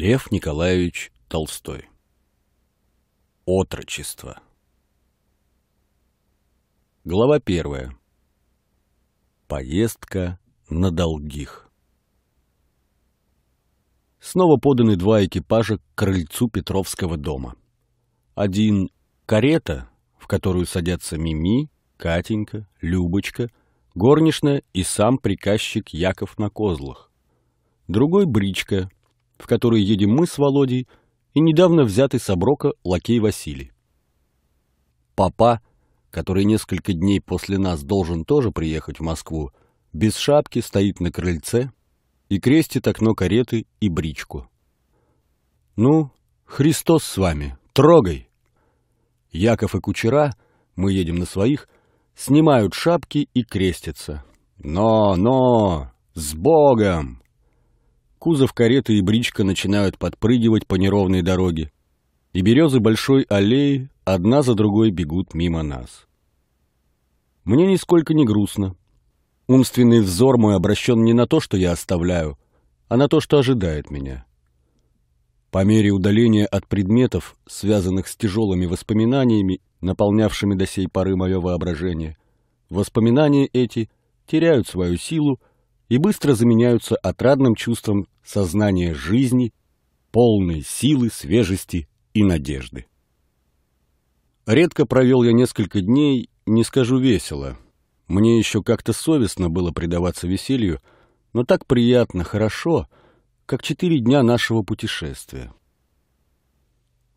Лев Николаевич Толстой Отрочество Глава первая Поездка на долгих Снова поданы два экипажа к крыльцу Петровского дома. Один — карета, в которую садятся Мими, Катенька, Любочка, горничная и сам приказчик Яков на козлах. Другой — бричка — в которой едем мы с Володей и недавно взятый с оброка лакей Василий. Папа, который несколько дней после нас должен тоже приехать в Москву, без шапки стоит на крыльце и крестит окно кареты и бричку. «Ну, Христос с вами, трогай!» Яков и кучера, мы едем на своих, снимают шапки и крестятся. «Но, но! С Богом!» Кузов кареты и бричка начинают подпрыгивать по неровной дороге, и березы большой аллеи одна за другой бегут мимо нас. Мне нисколько не грустно. Умственный взор мой обращен не на то, что я оставляю, а на то, что ожидает меня. По мере удаления от предметов, связанных с тяжелыми воспоминаниями, наполнявшими до сей поры мое воображение, воспоминания эти теряют свою силу и быстро заменяются отрадным чувством сознания жизни, полной силы, свежести и надежды. Редко провел я несколько дней, не скажу весело. Мне еще как-то совестно было предаваться веселью, но так приятно, хорошо, как четыре дня нашего путешествия.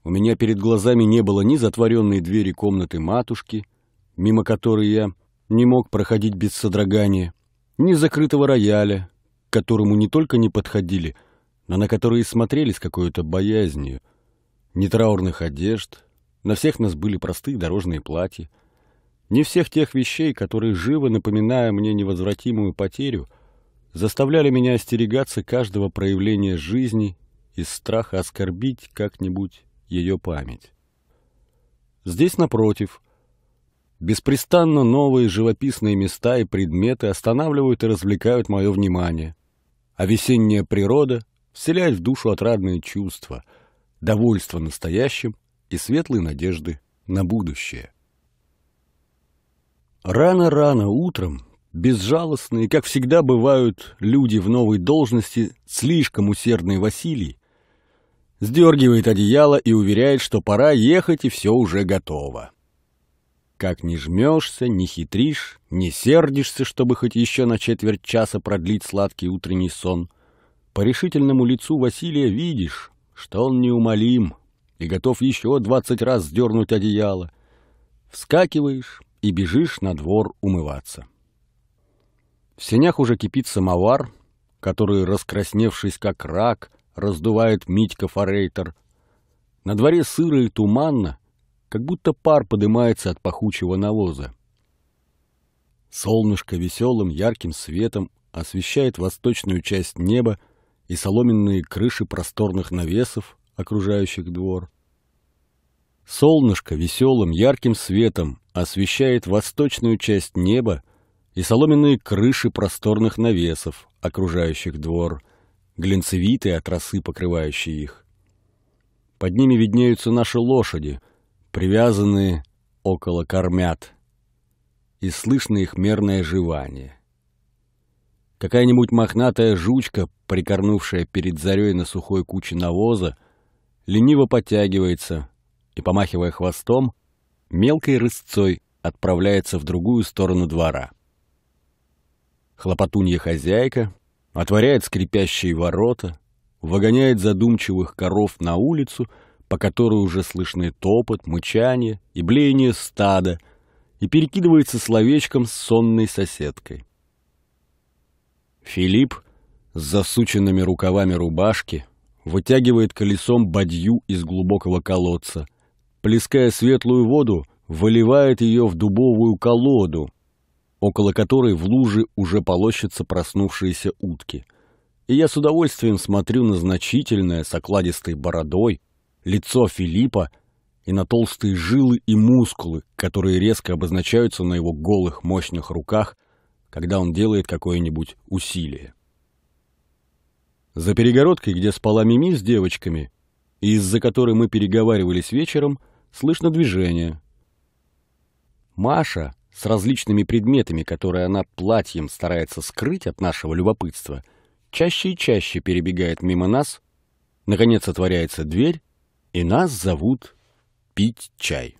У меня перед глазами не было ни затворенной двери комнаты матушки, мимо которой я не мог проходить без содрогания, ни закрытого рояля, к которому не только не подходили, но на которые смотрели с какой-то боязнью, ни траурных одежд, на всех нас были простые дорожные платья, ни всех тех вещей, которые, живо напоминая мне невозвратимую потерю, заставляли меня остерегаться каждого проявления жизни из страха оскорбить как-нибудь ее память. Здесь, напротив, — Беспрестанно новые живописные места и предметы останавливают и развлекают мое внимание. А весенняя природа вселяет в душу отрадные чувства, довольство настоящим и светлые надежды на будущее. Рано-рано утром безжалостные, как всегда бывают люди в новой должности, слишком усердный Василий, сдергивает одеяло и уверяет, что пора ехать и все уже готово. Как не жмешься, не хитришь, не сердишься, чтобы хоть еще на четверть часа продлить сладкий утренний сон. По решительному лицу Василия видишь, что он неумолим и готов еще двадцать раз сдернуть одеяло. Вскакиваешь и бежишь на двор умываться. В сенях уже кипит самовар, который, раскрасневшись как рак, раздувает Митька Форейтер. На дворе сыро и туманно, как будто пар подымается от пахучего навоза. Солнышко веселым ярким светом освещает восточную часть неба и соломенные крыши просторных навесов, окружающих двор. Солнышко веселым ярким светом освещает восточную часть неба и соломенные крыши просторных навесов, окружающих двор, глинцевитые от росы, покрывающие их. Под ними виднеются наши лошади — привязанные около кормят, и слышно их мерное жевание. Какая-нибудь мохнатая жучка, прикорнувшая перед зарей на сухой куче навоза, лениво подтягивается и, помахивая хвостом, мелкой рысцой отправляется в другую сторону двора. Хлопотунья хозяйка отворяет скрипящие ворота, выгоняет задумчивых коров на улицу — по которой уже слышны топот, мычание и блеяние стада, и перекидывается словечком с сонной соседкой. Филипп с засученными рукавами рубашки вытягивает колесом бадью из глубокого колодца, плеская светлую воду, выливает ее в дубовую колоду, около которой в луже уже полощутся проснувшиеся утки. И я с удовольствием смотрю на значительное с окладистой бородой, лицо Филиппа и на толстые жилы и мускулы, которые резко обозначаются на его голых мощных руках, когда он делает какое-нибудь усилие. За перегородкой, где спала Мими с девочками, и из-за которой мы переговаривались вечером, слышно движение. Маша с различными предметами, которые она платьем старается скрыть от нашего любопытства, чаще и чаще перебегает мимо нас, наконец отворяется дверь, и нас зовут пить чай.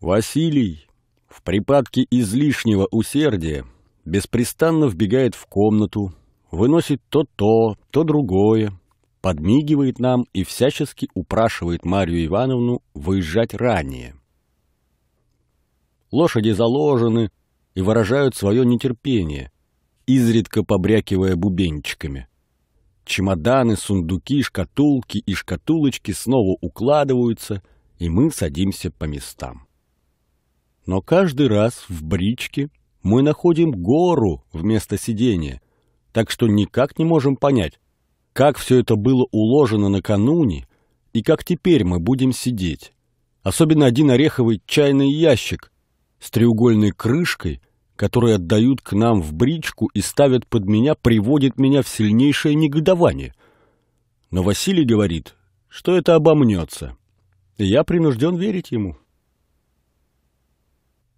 Василий в припадке излишнего усердия беспрестанно вбегает в комнату, выносит то то, то другое, подмигивает нам и всячески упрашивает Марию Ивановну выезжать ранее. Лошади заложены и выражают свое нетерпение, изредка побрякивая бубенчиками. Чемоданы, сундуки, шкатулки и шкатулочки снова укладываются, и мы садимся по местам. Но каждый раз в бричке мы находим гору вместо сидения, так что никак не можем понять, как все это было уложено накануне и как теперь мы будем сидеть. Особенно один ореховый чайный ящик с треугольной крышкой – которые отдают к нам в бричку и ставят под меня, приводит меня в сильнейшее негодование. Но Василий говорит, что это обомнется. И я принужден верить ему.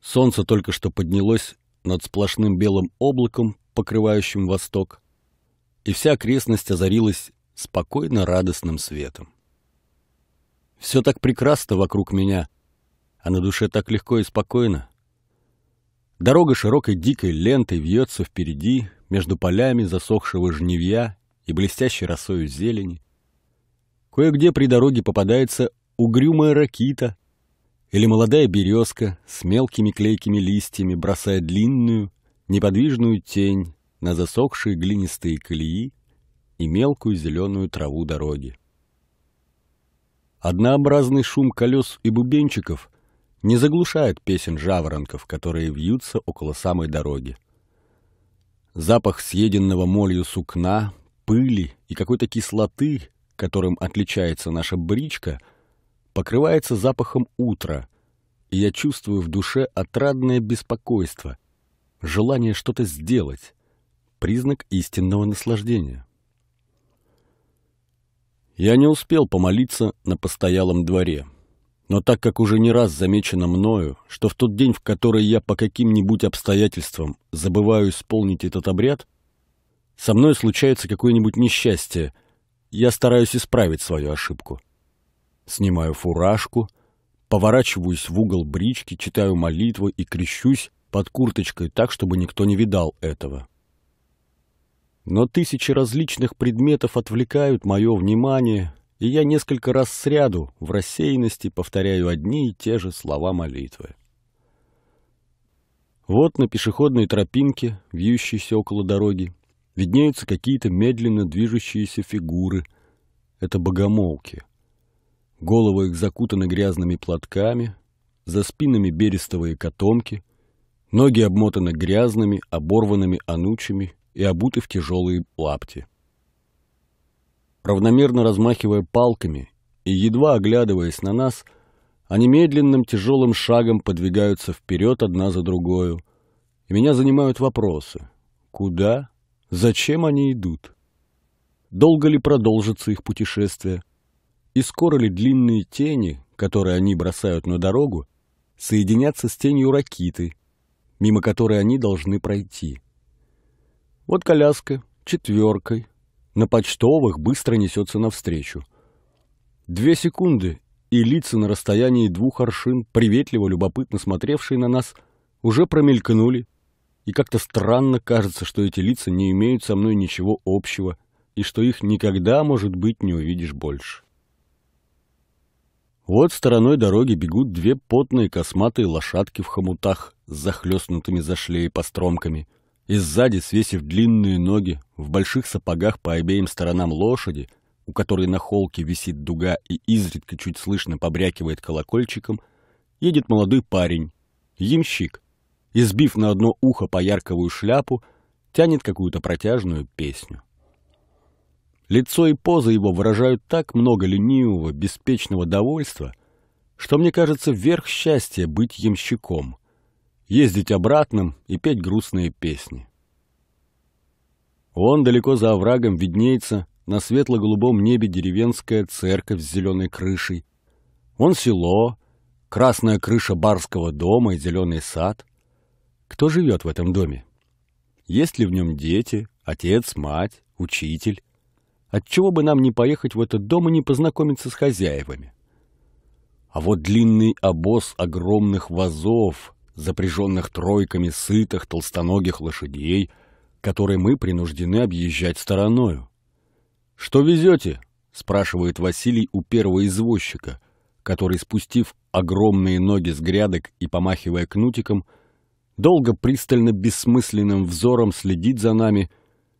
Солнце только что поднялось над сплошным белым облаком, покрывающим восток, и вся окрестность озарилась спокойно радостным светом. Все так прекрасно вокруг меня, а на душе так легко и спокойно. Дорога широкой дикой лентой вьется впереди, между полями засохшего жневья и блестящей росою зелени. Кое-где при дороге попадается угрюмая ракита или молодая березка с мелкими клейкими листьями, бросая длинную, неподвижную тень на засохшие глинистые колеи и мелкую зеленую траву дороги. Однообразный шум колес и бубенчиков — не заглушают песен жаворонков, которые вьются около самой дороги. Запах съеденного молью сукна, пыли и какой-то кислоты, которым отличается наша бричка, покрывается запахом утра, и я чувствую в душе отрадное беспокойство, желание что-то сделать, признак истинного наслаждения. Я не успел помолиться на постоялом дворе — но так как уже не раз замечено мною, что в тот день, в который я по каким-нибудь обстоятельствам забываю исполнить этот обряд, со мной случается какое-нибудь несчастье, я стараюсь исправить свою ошибку. Снимаю фуражку, поворачиваюсь в угол брички, читаю молитву и крещусь под курточкой так, чтобы никто не видал этого. Но тысячи различных предметов отвлекают мое внимание — и я несколько раз сряду в рассеянности повторяю одни и те же слова молитвы. Вот на пешеходной тропинке, вьющейся около дороги, виднеются какие-то медленно движущиеся фигуры. Это богомолки. Головы их закутаны грязными платками, за спинами берестовые котомки, ноги обмотаны грязными, оборванными анучами и обуты в тяжелые лапти равномерно размахивая палками и едва оглядываясь на нас, они медленным тяжелым шагом подвигаются вперед одна за другою. И меня занимают вопросы. Куда? Зачем они идут? Долго ли продолжится их путешествие? И скоро ли длинные тени, которые они бросают на дорогу, соединятся с тенью ракиты, мимо которой они должны пройти? Вот коляска, четверкой, на почтовых быстро несется навстречу. Две секунды, и лица на расстоянии двух аршин, приветливо, любопытно смотревшие на нас, уже промелькнули, и как-то странно кажется, что эти лица не имеют со мной ничего общего, и что их никогда, может быть, не увидишь больше. Вот стороной дороги бегут две потные косматые лошадки в хомутах с захлестнутыми за шлеи постромками — и сзади, свесив длинные ноги, в больших сапогах по обеим сторонам лошади, у которой на холке висит дуга и изредка чуть слышно побрякивает колокольчиком, едет молодой парень, ямщик, избив на одно ухо по поярковую шляпу, тянет какую-то протяжную песню. Лицо и поза его выражают так много ленивого, беспечного довольства, что мне кажется верх счастья быть ямщиком — ездить обратным и петь грустные песни. Он далеко за оврагом виднеется на светло-голубом небе деревенская церковь с зеленой крышей. Вон село, красная крыша барского дома и зеленый сад. Кто живет в этом доме? Есть ли в нем дети, отец, мать, учитель? Отчего бы нам не поехать в этот дом и не познакомиться с хозяевами? А вот длинный обоз огромных вазов, запряженных тройками сытых толстоногих лошадей, которые мы принуждены объезжать стороною. «Что везете?» — спрашивает Василий у первого извозчика, который, спустив огромные ноги с грядок и помахивая кнутиком, долго пристально бессмысленным взором следит за нами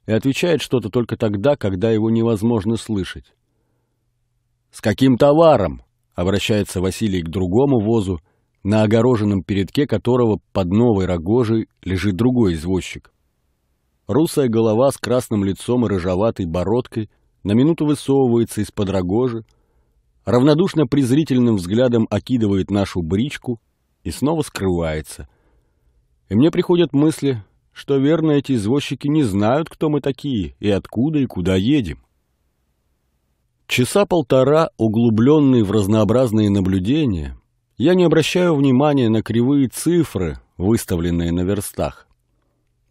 и отвечает что-то только тогда, когда его невозможно слышать. «С каким товаром?» — обращается Василий к другому возу — на огороженном передке которого под новой рогожей лежит другой извозчик. Русая голова с красным лицом и рыжеватой бородкой на минуту высовывается из-под рогожи, равнодушно презрительным взглядом окидывает нашу бричку и снова скрывается. И мне приходят мысли, что верно эти извозчики не знают, кто мы такие и откуда и куда едем. Часа полтора, углубленные в разнообразные наблюдения, я не обращаю внимания на кривые цифры, выставленные на верстах.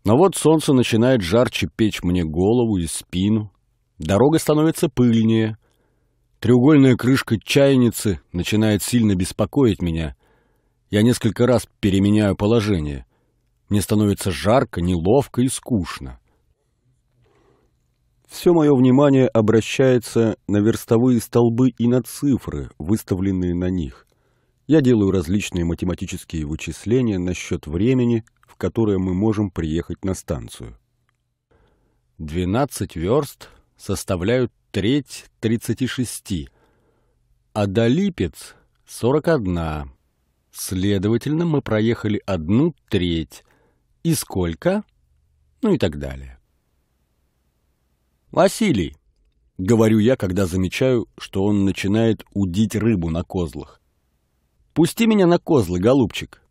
Но вот солнце начинает жарче печь мне голову и спину. Дорога становится пыльнее. Треугольная крышка чайницы начинает сильно беспокоить меня. Я несколько раз переменяю положение. Мне становится жарко, неловко и скучно. Все мое внимание обращается на верстовые столбы и на цифры, выставленные на них. Я делаю различные математические вычисления насчет времени, в которое мы можем приехать на станцию. 12 верст составляют треть 36, а до Липец 41. Следовательно, мы проехали одну треть. И сколько? Ну и так далее. «Василий!» — говорю я, когда замечаю, что он начинает удить рыбу на козлах. Пусти меня на козлы, голубчик.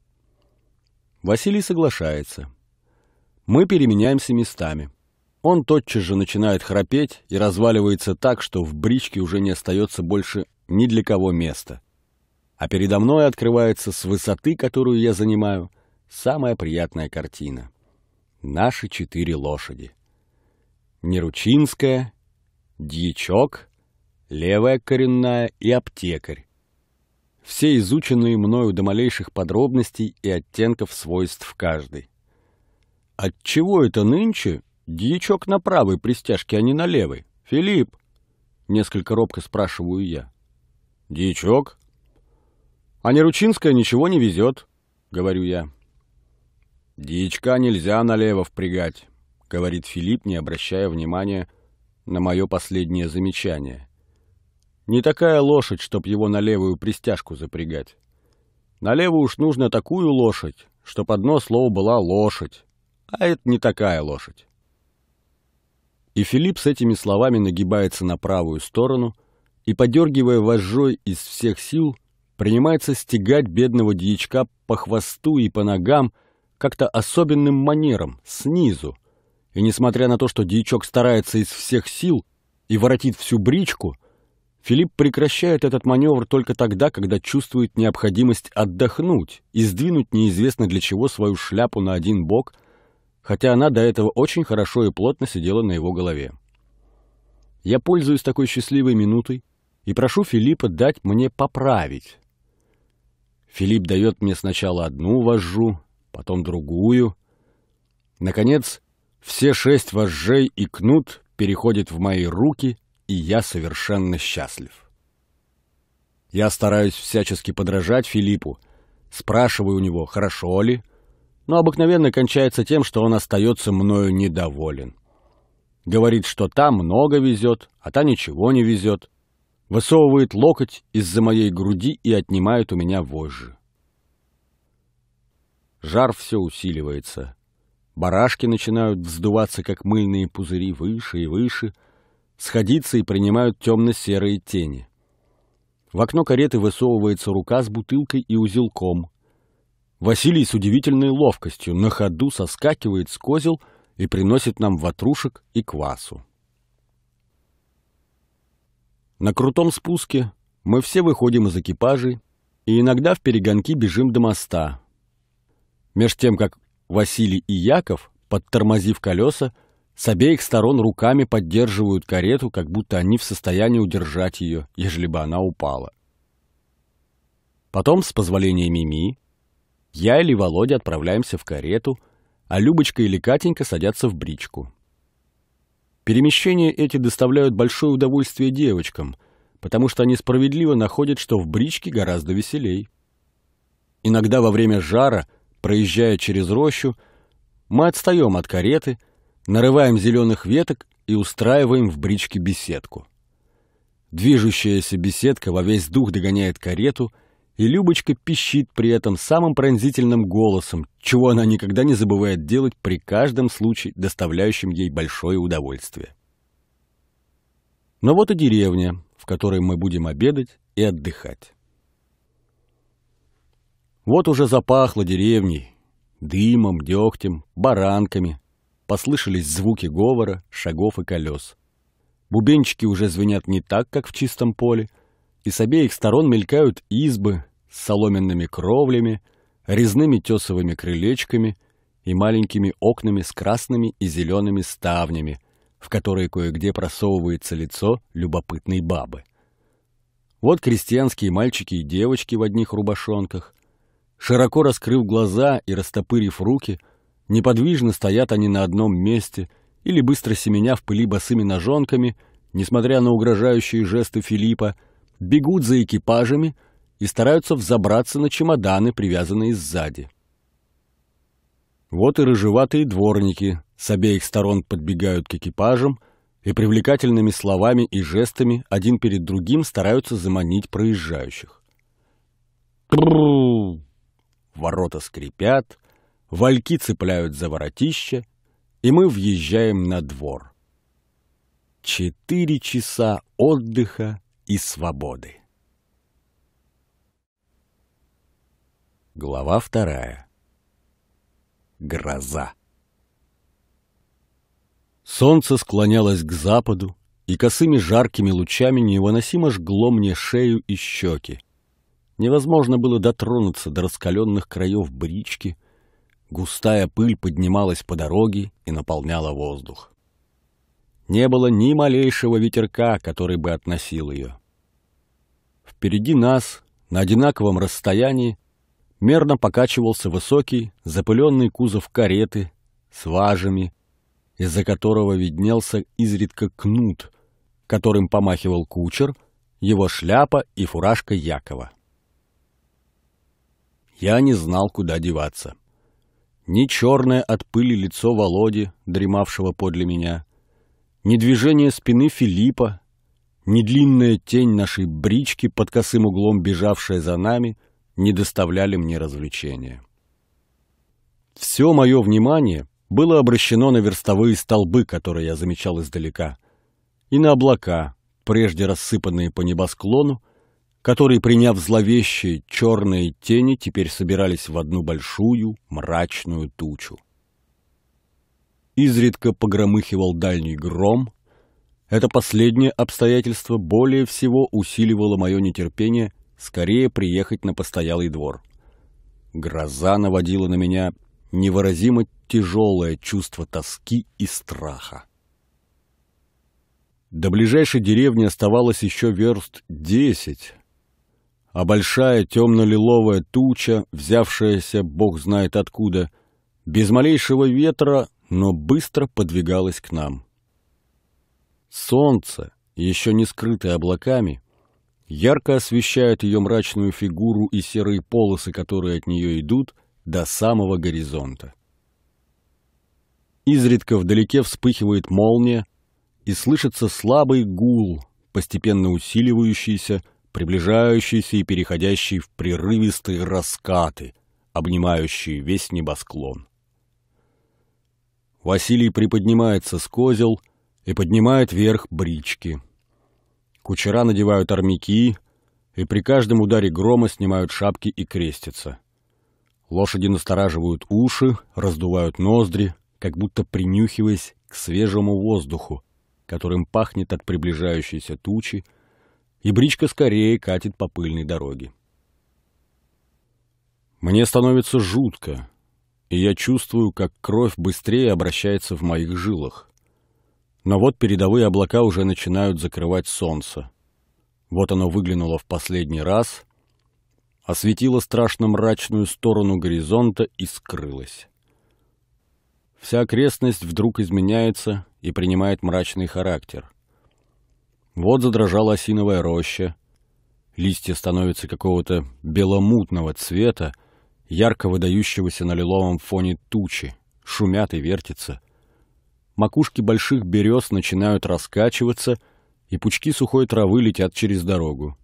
Василий соглашается. Мы переменяемся местами. Он тотчас же начинает храпеть и разваливается так, что в бричке уже не остается больше ни для кого места. А передо мной открывается с высоты, которую я занимаю, самая приятная картина. Наши четыре лошади. Неручинская, дьячок, левая коренная и аптекарь все изученные мною до малейших подробностей и оттенков свойств каждой. «Отчего это нынче? Дьячок на правой пристяжке, а не на левой. Филипп!» — несколько робко спрашиваю я. «Дьячок?» «А Неручинская ничего не везет», — говорю я. «Дьячка нельзя налево впрягать», — говорит Филипп, не обращая внимания на мое последнее замечание. Не такая лошадь, чтоб его на левую пристяжку запрягать. На левую уж нужно такую лошадь, чтоб одно слово была лошадь. А это не такая лошадь. И Филипп с этими словами нагибается на правую сторону и, подергивая вожжой из всех сил, принимается стегать бедного дьячка по хвосту и по ногам как-то особенным манером, снизу. И несмотря на то, что дьячок старается из всех сил и воротит всю бричку — Филипп прекращает этот маневр только тогда, когда чувствует необходимость отдохнуть и сдвинуть неизвестно для чего свою шляпу на один бок, хотя она до этого очень хорошо и плотно сидела на его голове. Я пользуюсь такой счастливой минутой и прошу Филиппа дать мне поправить. Филипп дает мне сначала одну вожжу, потом другую. Наконец, все шесть вожжей и кнут переходят в мои руки, и я совершенно счастлив. Я стараюсь всячески подражать Филиппу, спрашиваю у него, хорошо ли, но обыкновенно кончается тем, что он остается мною недоволен. Говорит, что та много везет, а та ничего не везет. Высовывает локоть из-за моей груди и отнимает у меня вожжи. Жар все усиливается. Барашки начинают вздуваться, как мыльные пузыри, выше и выше. Сходиться и принимают темно-серые тени. В окно кареты высовывается рука с бутылкой и узелком. Василий с удивительной ловкостью на ходу соскакивает с козел и приносит нам ватрушек и квасу. На крутом спуске мы все выходим из экипажей и иногда в перегонки бежим до моста. Меж тем, как Василий и Яков, подтормозив колеса, с обеих сторон руками поддерживают карету, как будто они в состоянии удержать ее, ежели бы она упала. Потом, с позволения Мими, я или Володя отправляемся в карету, а Любочка или Катенька садятся в бричку. Перемещения эти доставляют большое удовольствие девочкам, потому что они справедливо находят, что в бричке гораздо веселей. Иногда во время жара, проезжая через рощу, мы отстаем от кареты – Нарываем зеленых веток и устраиваем в бричке беседку. Движущаяся беседка во весь дух догоняет карету, и Любочка пищит при этом самым пронзительным голосом, чего она никогда не забывает делать при каждом случае, доставляющем ей большое удовольствие. Но вот и деревня, в которой мы будем обедать и отдыхать. Вот уже запахло деревней, дымом, дегтем, баранками, Послышались звуки говора, шагов и колес. Бубенчики уже звенят не так, как в чистом поле, и с обеих сторон мелькают избы с соломенными кровлями, резными тесовыми крылечками и маленькими окнами с красными и зелеными ставнями, в которые кое-где просовывается лицо любопытной бабы. Вот крестьянские мальчики и девочки в одних рубашонках. Широко раскрыв глаза и растопырив руки – Неподвижно стоят они на одном месте или быстро семеня в пыли босыми ножонками, несмотря на угрожающие жесты Филиппа, бегут за экипажами и стараются взобраться на чемоданы, привязанные сзади. Вот и рыжеватые дворники с обеих сторон подбегают к экипажам и привлекательными словами и жестами один перед другим стараются заманить проезжающих. Ворота скрипят, вальки цепляют за воротище, и мы въезжаем на двор. Четыре часа отдыха и свободы. Глава вторая. Гроза. Солнце склонялось к западу, и косыми жаркими лучами невыносимо жгло мне шею и щеки. Невозможно было дотронуться до раскаленных краев брички, Густая пыль поднималась по дороге и наполняла воздух. Не было ни малейшего ветерка, который бы относил ее. Впереди нас, на одинаковом расстоянии, мерно покачивался высокий, запыленный кузов кареты с важами, из-за которого виднелся изредка кнут, которым помахивал кучер, его шляпа и фуражка Якова. Я не знал, куда деваться ни черное от пыли лицо Володи, дремавшего подле меня, ни движение спины Филиппа, ни длинная тень нашей брички под косым углом, бежавшая за нами, не доставляли мне развлечения. Все мое внимание было обращено на верстовые столбы, которые я замечал издалека, и на облака, прежде рассыпанные по небосклону, которые, приняв зловещие черные тени, теперь собирались в одну большую мрачную тучу. Изредка погромыхивал дальний гром. Это последнее обстоятельство более всего усиливало мое нетерпение скорее приехать на постоялый двор. Гроза наводила на меня невыразимо тяжелое чувство тоски и страха. До ближайшей деревни оставалось еще верст десять, а большая темно-лиловая туча, взявшаяся бог знает откуда, без малейшего ветра, но быстро подвигалась к нам. Солнце, еще не скрытое облаками, ярко освещает ее мрачную фигуру и серые полосы, которые от нее идут, до самого горизонта. Изредка вдалеке вспыхивает молния, и слышится слабый гул, постепенно усиливающийся, приближающийся и переходящий в прерывистые раскаты, обнимающие весь небосклон. Василий приподнимается с козел и поднимает вверх брички. Кучера надевают армяки и при каждом ударе грома снимают шапки и крестятся. Лошади настораживают уши, раздувают ноздри, как будто принюхиваясь к свежему воздуху, которым пахнет от приближающейся тучи, и бричка скорее катит по пыльной дороге. Мне становится жутко, и я чувствую, как кровь быстрее обращается в моих жилах. Но вот передовые облака уже начинают закрывать солнце. Вот оно выглянуло в последний раз, осветило страшно мрачную сторону горизонта и скрылось. Вся окрестность вдруг изменяется и принимает мрачный характер. Вот задрожала осиновая роща. Листья становятся какого-то беломутного цвета, ярко выдающегося на лиловом фоне тучи, шумят и вертятся. Макушки больших берез начинают раскачиваться, и пучки сухой травы летят через дорогу.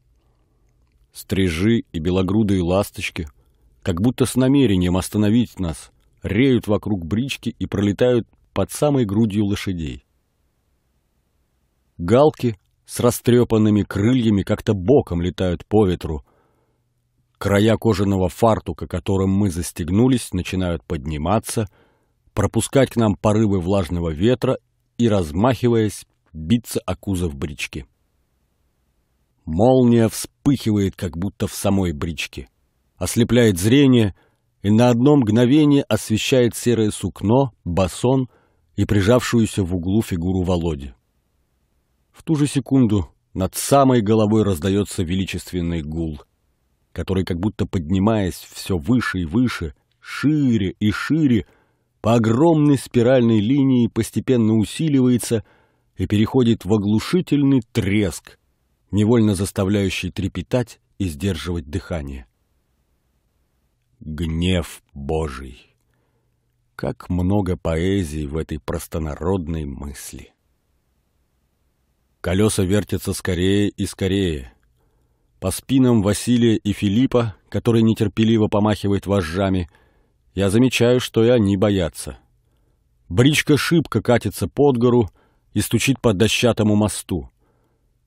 Стрижи и белогрудые ласточки, как будто с намерением остановить нас, реют вокруг брички и пролетают под самой грудью лошадей. Галки, с растрепанными крыльями как-то боком летают по ветру. Края кожаного фартука, которым мы застегнулись, начинают подниматься, пропускать к нам порывы влажного ветра и, размахиваясь, биться о кузов брички. Молния вспыхивает, как будто в самой бричке. Ослепляет зрение и на одно мгновение освещает серое сукно, басон и прижавшуюся в углу фигуру Володи. В ту же секунду над самой головой раздается величественный гул, который, как будто поднимаясь все выше и выше, шире и шире, по огромной спиральной линии постепенно усиливается и переходит в оглушительный треск, невольно заставляющий трепетать и сдерживать дыхание. Гнев Божий! Как много поэзии в этой простонародной мысли! Колеса вертятся скорее и скорее. По спинам Василия и Филиппа, который нетерпеливо помахивает вожжами, я замечаю, что и они боятся. Бричка шибко катится под гору и стучит по дощатому мосту.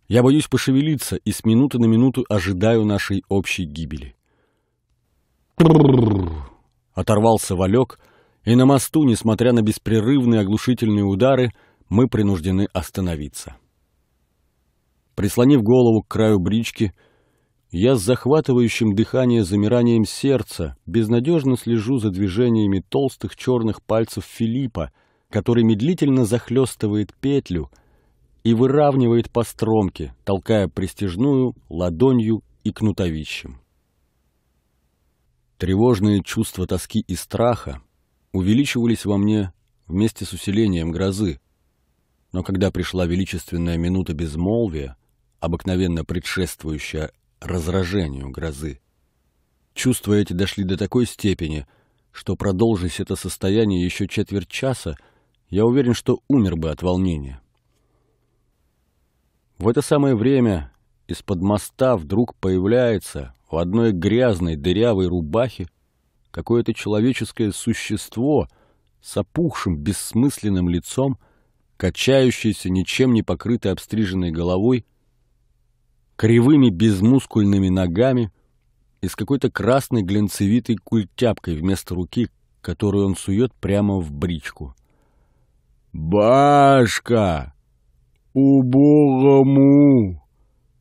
Я боюсь пошевелиться и с минуты на минуту ожидаю нашей общей гибели. Оторвался Валек, и на мосту, несмотря на беспрерывные оглушительные удары, мы принуждены остановиться. Прислонив голову к краю брички, я с захватывающим дыханием, замиранием сердца безнадежно слежу за движениями толстых черных пальцев Филиппа, который медлительно захлестывает петлю и выравнивает по стромке, толкая пристежную ладонью и кнутовищем. Тревожные чувства тоски и страха увеличивались во мне вместе с усилением грозы, но когда пришла величественная минута безмолвия, обыкновенно предшествующая разражению грозы. Чувства эти дошли до такой степени, что продолжись это состояние еще четверть часа, я уверен, что умер бы от волнения. В это самое время из-под моста вдруг появляется в одной грязной дырявой рубахе какое-то человеческое существо с опухшим бессмысленным лицом, качающееся, ничем не покрытой обстриженной головой — кривыми безмускульными ногами и с какой-то красной глянцевитой культяпкой вместо руки, которую он сует прямо в бричку. «Башка! Убогому!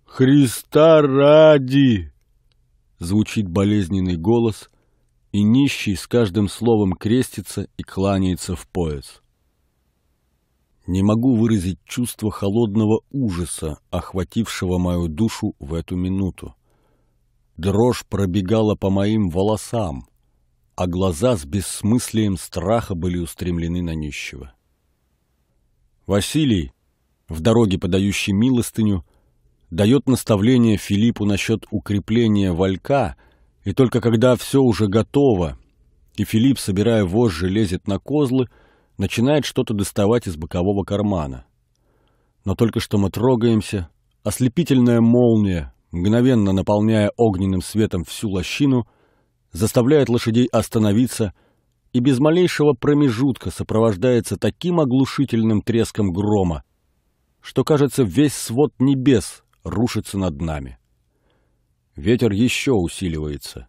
Христа ради!» Звучит болезненный голос, и нищий с каждым словом крестится и кланяется в пояс не могу выразить чувство холодного ужаса, охватившего мою душу в эту минуту. Дрожь пробегала по моим волосам, а глаза с бессмыслием страха были устремлены на нищего. Василий, в дороге подающий милостыню, дает наставление Филиппу насчет укрепления валька, и только когда все уже готово, и Филипп, собирая вожжи, лезет на козлы — начинает что-то доставать из бокового кармана. Но только что мы трогаемся, ослепительная молния, мгновенно наполняя огненным светом всю лощину, заставляет лошадей остановиться и без малейшего промежутка сопровождается таким оглушительным треском грома, что, кажется, весь свод небес рушится над нами. Ветер еще усиливается.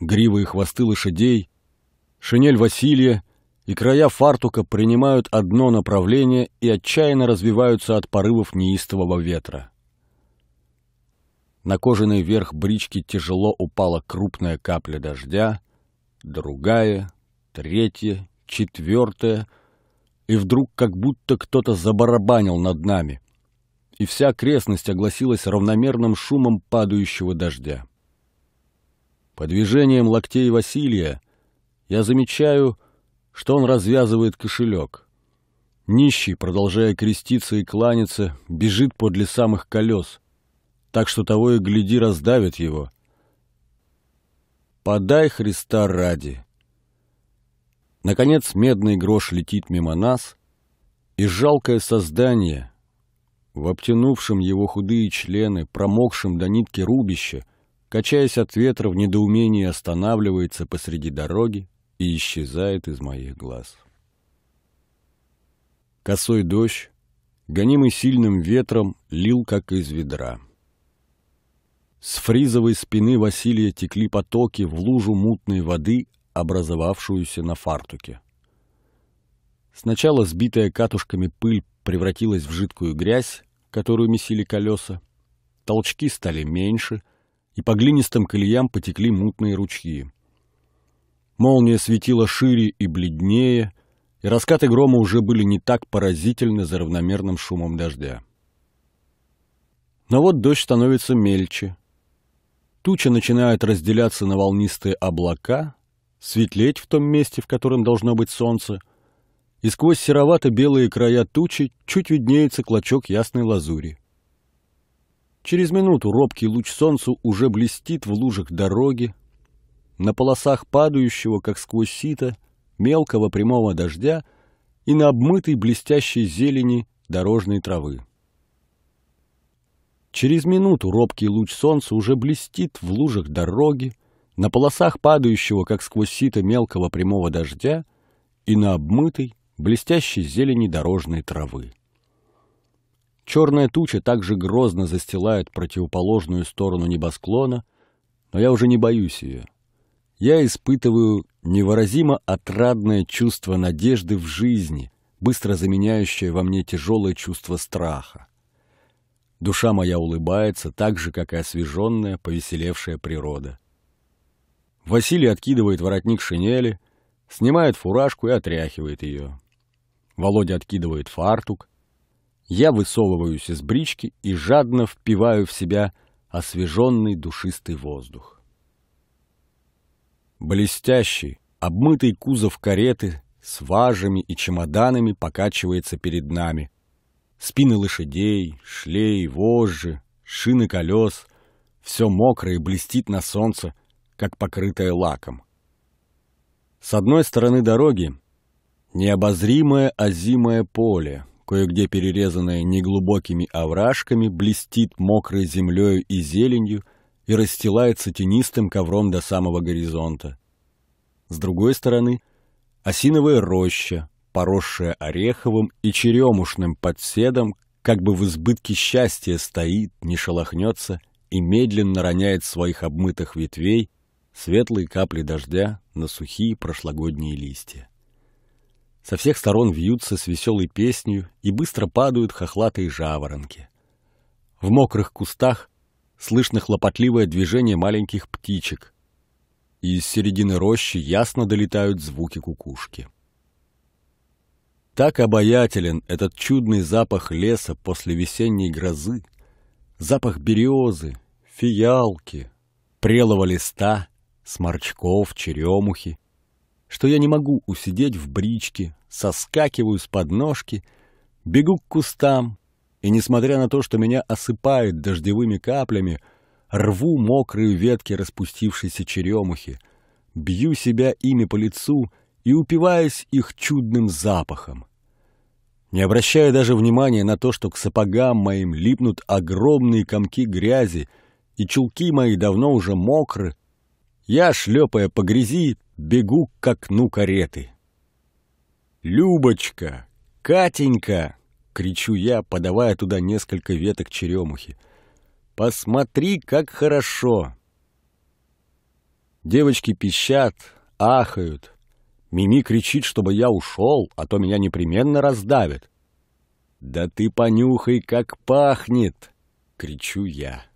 Гривы и хвосты лошадей, шинель Василия — и края фартука принимают одно направление и отчаянно развиваются от порывов неистового ветра. На кожаный верх брички тяжело упала крупная капля дождя, другая, третья, четвертая, и вдруг как будто кто-то забарабанил над нами, и вся окрестность огласилась равномерным шумом падающего дождя. По движениям локтей Василия я замечаю, что он развязывает кошелек. Нищий, продолжая креститься и кланяться, бежит подле самых колес, так что того и гляди раздавит его. «Подай Христа ради!» Наконец медный грош летит мимо нас, и жалкое создание, в обтянувшем его худые члены, промокшем до нитки рубище, качаясь от ветра в недоумении останавливается посреди дороги, и исчезает из моих глаз. Косой дождь, гонимый сильным ветром, лил как из ведра. С фризовой спины Василия текли потоки в лужу мутной воды, образовавшуюся на фартуке. Сначала сбитая катушками пыль превратилась в жидкую грязь, которую месили колеса. Толчки стали меньше, и по глинистым колеям потекли мутные ручьи. Молния светила шире и бледнее, и раскаты грома уже были не так поразительны за равномерным шумом дождя. Но вот дождь становится мельче. Тучи начинают разделяться на волнистые облака, светлеть в том месте, в котором должно быть солнце, и сквозь серовато-белые края тучи чуть виднеется клочок ясной лазури. Через минуту робкий луч солнцу уже блестит в лужах дороги, на полосах падающего, как сквозь сито, мелкого прямого дождя и на обмытой блестящей зелени дорожной травы. Через минуту робкий луч солнца уже блестит в лужах дороги, на полосах падающего, как сквозь сито мелкого прямого дождя, и на обмытой, блестящей зелени дорожной травы. Черная туча также грозно застилает противоположную сторону небосклона, но я уже не боюсь ее я испытываю невыразимо отрадное чувство надежды в жизни, быстро заменяющее во мне тяжелое чувство страха. Душа моя улыбается так же, как и освеженная, повеселевшая природа. Василий откидывает воротник шинели, снимает фуражку и отряхивает ее. Володя откидывает фартук. Я высовываюсь из брички и жадно впиваю в себя освеженный душистый воздух. Блестящий, обмытый кузов кареты с важами и чемоданами покачивается перед нами. Спины лошадей, шлей, вожжи, шины колес — все мокрое и блестит на солнце, как покрытое лаком. С одной стороны дороги — необозримое озимое поле, кое-где перерезанное неглубокими овражками, блестит мокрой землею и зеленью — и расстилается тенистым ковром до самого горизонта. С другой стороны — осиновая роща, поросшая ореховым и черемушным подседом, как бы в избытке счастья стоит, не шелохнется и медленно роняет своих обмытых ветвей светлые капли дождя на сухие прошлогодние листья. Со всех сторон вьются с веселой песнью и быстро падают хохлатые жаворонки. В мокрых кустах слышно хлопотливое движение маленьких птичек, и из середины рощи ясно долетают звуки кукушки. Так обаятелен этот чудный запах леса после весенней грозы, запах березы, фиялки, прелого листа, сморчков, черемухи, что я не могу усидеть в бричке, соскакиваю с подножки, бегу к кустам, и, несмотря на то, что меня осыпает дождевыми каплями, рву мокрые ветки распустившейся черемухи, бью себя ими по лицу и упиваюсь их чудным запахом. Не обращая даже внимания на то, что к сапогам моим липнут огромные комки грязи, и чулки мои давно уже мокры, я, шлепая по грязи, бегу к окну кареты. «Любочка! Катенька!» — кричу я, подавая туда несколько веток черемухи. «Посмотри, как хорошо!» Девочки пищат, ахают. Мими кричит, чтобы я ушел, а то меня непременно раздавят. «Да ты понюхай, как пахнет!» — кричу я.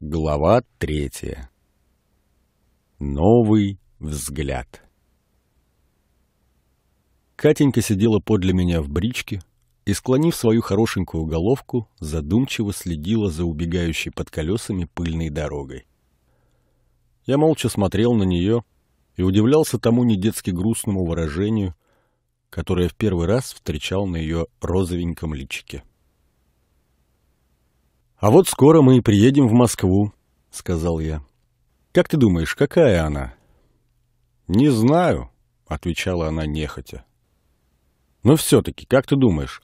Глава третья. Новый взгляд. Катенька сидела подле меня в бричке и, склонив свою хорошенькую головку, задумчиво следила за убегающей под колесами пыльной дорогой. Я молча смотрел на нее и удивлялся тому недетски грустному выражению, которое в первый раз встречал на ее розовеньком личике. «А вот скоро мы и приедем в Москву», — сказал я. «Как ты думаешь, какая она?» «Не знаю», — отвечала она нехотя. Но все-таки, как ты думаешь,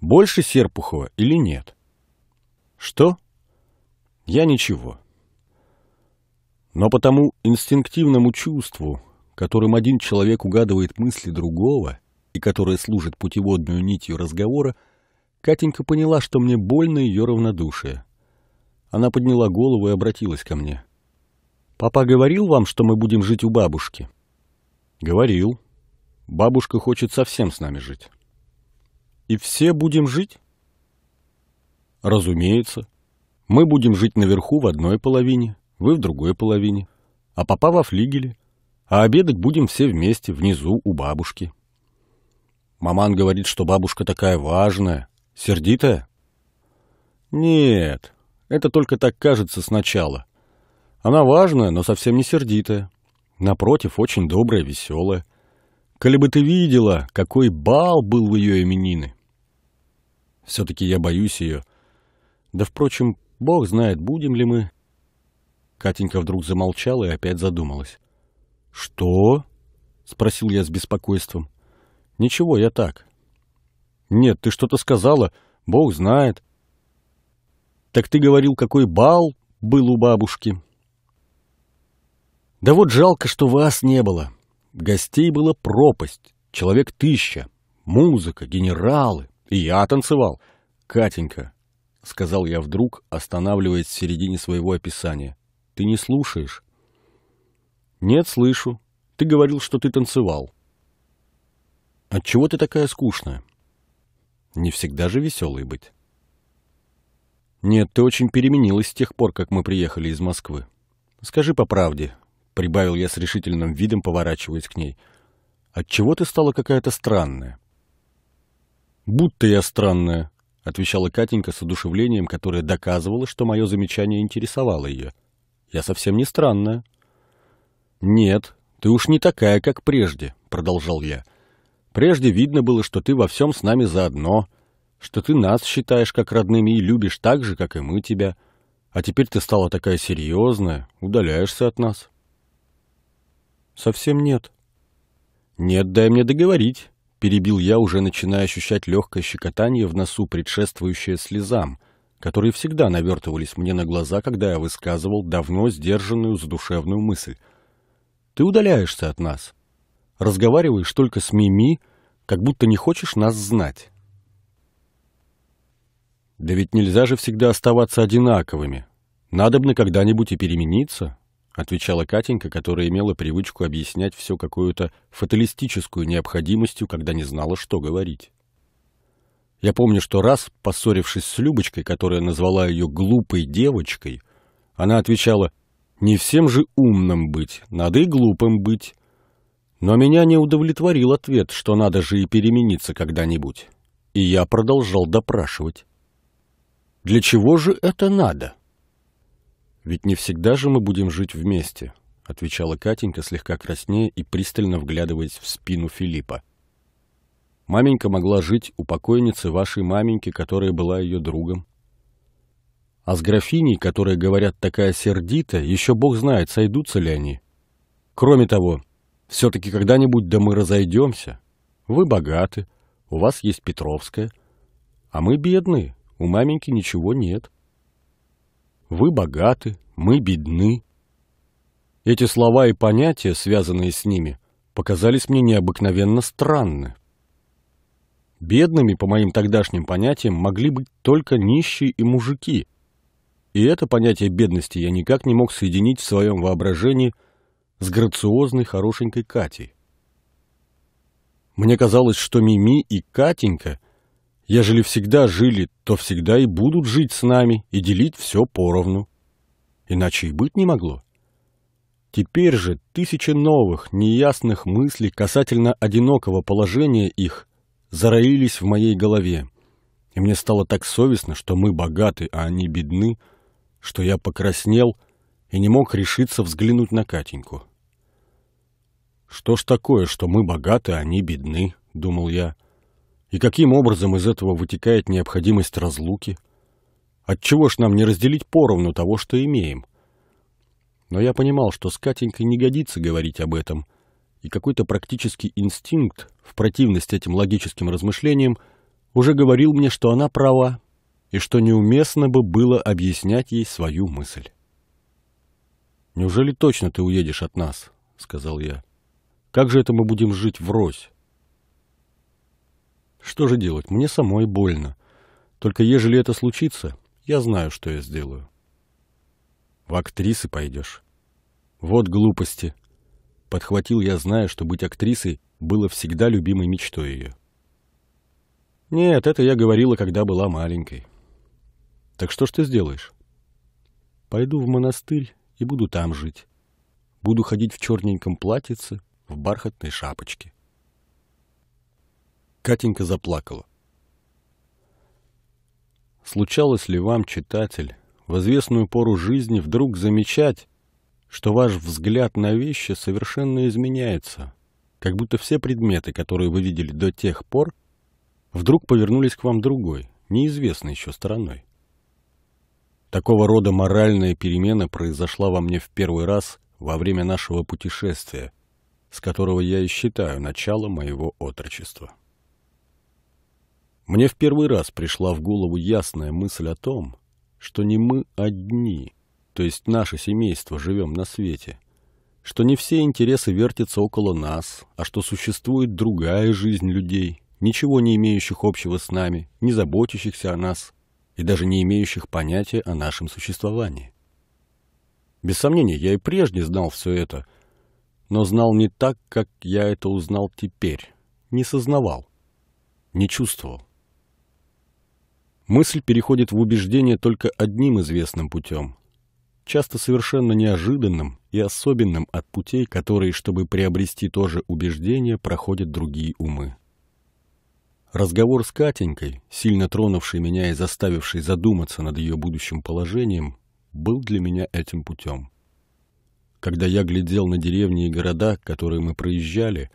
больше Серпухова или нет? Что? Я ничего. Но по тому инстинктивному чувству, которым один человек угадывает мысли другого и которое служит путеводную нитью разговора, Катенька поняла, что мне больно ее равнодушие. Она подняла голову и обратилась ко мне. «Папа говорил вам, что мы будем жить у бабушки?» «Говорил», Бабушка хочет совсем с нами жить. И все будем жить? Разумеется. Мы будем жить наверху в одной половине, вы в другой половине, а папа во флигеле, а обедать будем все вместе внизу у бабушки. Маман говорит, что бабушка такая важная, сердитая. Нет, это только так кажется сначала. Она важная, но совсем не сердитая. Напротив, очень добрая, веселая. Коли бы ты видела, какой бал был в ее именины. Все-таки я боюсь ее. Да, впрочем, бог знает, будем ли мы. Катенька вдруг замолчала и опять задумалась. «Что?» — спросил я с беспокойством. «Ничего, я так». «Нет, ты что-то сказала. Бог знает». «Так ты говорил, какой бал был у бабушки?» «Да вот жалко, что вас не было. Гостей было пропасть, человек тысяча, музыка, генералы. И я танцевал. Катенька, — сказал я вдруг, останавливаясь в середине своего описания, — ты не слушаешь? Нет, слышу. Ты говорил, что ты танцевал. Отчего ты такая скучная? Не всегда же веселый быть. Нет, ты очень переменилась с тех пор, как мы приехали из Москвы. Скажи по правде, — прибавил я с решительным видом, поворачиваясь к ней. «Отчего ты стала какая-то странная?» «Будто я странная», — отвечала Катенька с одушевлением, которое доказывало, что мое замечание интересовало ее. «Я совсем не странная». «Нет, ты уж не такая, как прежде», — продолжал я. «Прежде видно было, что ты во всем с нами заодно, что ты нас считаешь как родными и любишь так же, как и мы тебя. А теперь ты стала такая серьезная, удаляешься от нас». «Совсем нет». «Нет, дай мне договорить», — перебил я, уже начиная ощущать легкое щекотание в носу, предшествующее слезам, которые всегда навертывались мне на глаза, когда я высказывал давно сдержанную задушевную мысль. «Ты удаляешься от нас. Разговариваешь только с Мими, как будто не хочешь нас знать». «Да ведь нельзя же всегда оставаться одинаковыми. Надобно когда-нибудь и перемениться», отвечала Катенька, которая имела привычку объяснять все какую-то фаталистическую необходимостью, когда не знала, что говорить. Я помню, что раз, поссорившись с Любочкой, которая назвала ее глупой девочкой, она отвечала «Не всем же умным быть, надо и глупым быть». Но меня не удовлетворил ответ, что надо же и перемениться когда-нибудь. И я продолжал допрашивать. «Для чего же это надо?» «Ведь не всегда же мы будем жить вместе», — отвечала Катенька, слегка краснея и пристально вглядываясь в спину Филиппа. «Маменька могла жить у покойницы вашей маменьки, которая была ее другом. А с графиней, которая, говорят, такая сердита, еще бог знает, сойдутся ли они. Кроме того, все-таки когда-нибудь да мы разойдемся. Вы богаты, у вас есть Петровская, а мы бедные, у маменьки ничего нет». Вы богаты, мы бедны. Эти слова и понятия, связанные с ними, показались мне необыкновенно странны. Бедными, по моим тогдашним понятиям, могли быть только нищие и мужики. И это понятие бедности я никак не мог соединить в своем воображении с грациозной хорошенькой Катей. Мне казалось, что Мими и Катенька – Ежели всегда жили, то всегда и будут жить с нами и делить все поровну. Иначе и быть не могло. Теперь же тысячи новых, неясных мыслей касательно одинокого положения их зароились в моей голове. И мне стало так совестно, что мы богаты, а они бедны, что я покраснел и не мог решиться взглянуть на Катеньку. «Что ж такое, что мы богаты, а они бедны?» — думал я. — и каким образом из этого вытекает необходимость разлуки? Отчего ж нам не разделить поровну того, что имеем? Но я понимал, что с Катенькой не годится говорить об этом, и какой-то практический инстинкт, в противность этим логическим размышлениям, уже говорил мне, что она права, и что неуместно бы было объяснять ей свою мысль. «Неужели точно ты уедешь от нас?» — сказал я. «Как же это мы будем жить врозь?» Что же делать? Мне самой больно. Только ежели это случится, я знаю, что я сделаю. В актрисы пойдешь. Вот глупости. Подхватил я, зная, что быть актрисой было всегда любимой мечтой ее. Нет, это я говорила, когда была маленькой. Так что ж ты сделаешь? Пойду в монастырь и буду там жить. Буду ходить в черненьком платьице, в бархатной шапочке. Катенька заплакала. Случалось ли вам, читатель, в известную пору жизни вдруг замечать, что ваш взгляд на вещи совершенно изменяется, как будто все предметы, которые вы видели до тех пор, вдруг повернулись к вам другой, неизвестной еще стороной? Такого рода моральная перемена произошла во мне в первый раз во время нашего путешествия, с которого я и считаю начало моего отрочества. Мне в первый раз пришла в голову ясная мысль о том, что не мы одни, то есть наше семейство, живем на свете, что не все интересы вертятся около нас, а что существует другая жизнь людей, ничего не имеющих общего с нами, не заботящихся о нас и даже не имеющих понятия о нашем существовании. Без сомнения, я и прежде знал все это, но знал не так, как я это узнал теперь, не сознавал, не чувствовал. Мысль переходит в убеждение только одним известным путем, часто совершенно неожиданным и особенным от путей, которые, чтобы приобрести то же убеждение, проходят другие умы. Разговор с Катенькой, сильно тронувший меня и заставивший задуматься над ее будущим положением, был для меня этим путем. Когда я глядел на деревни и города, которые мы проезжали,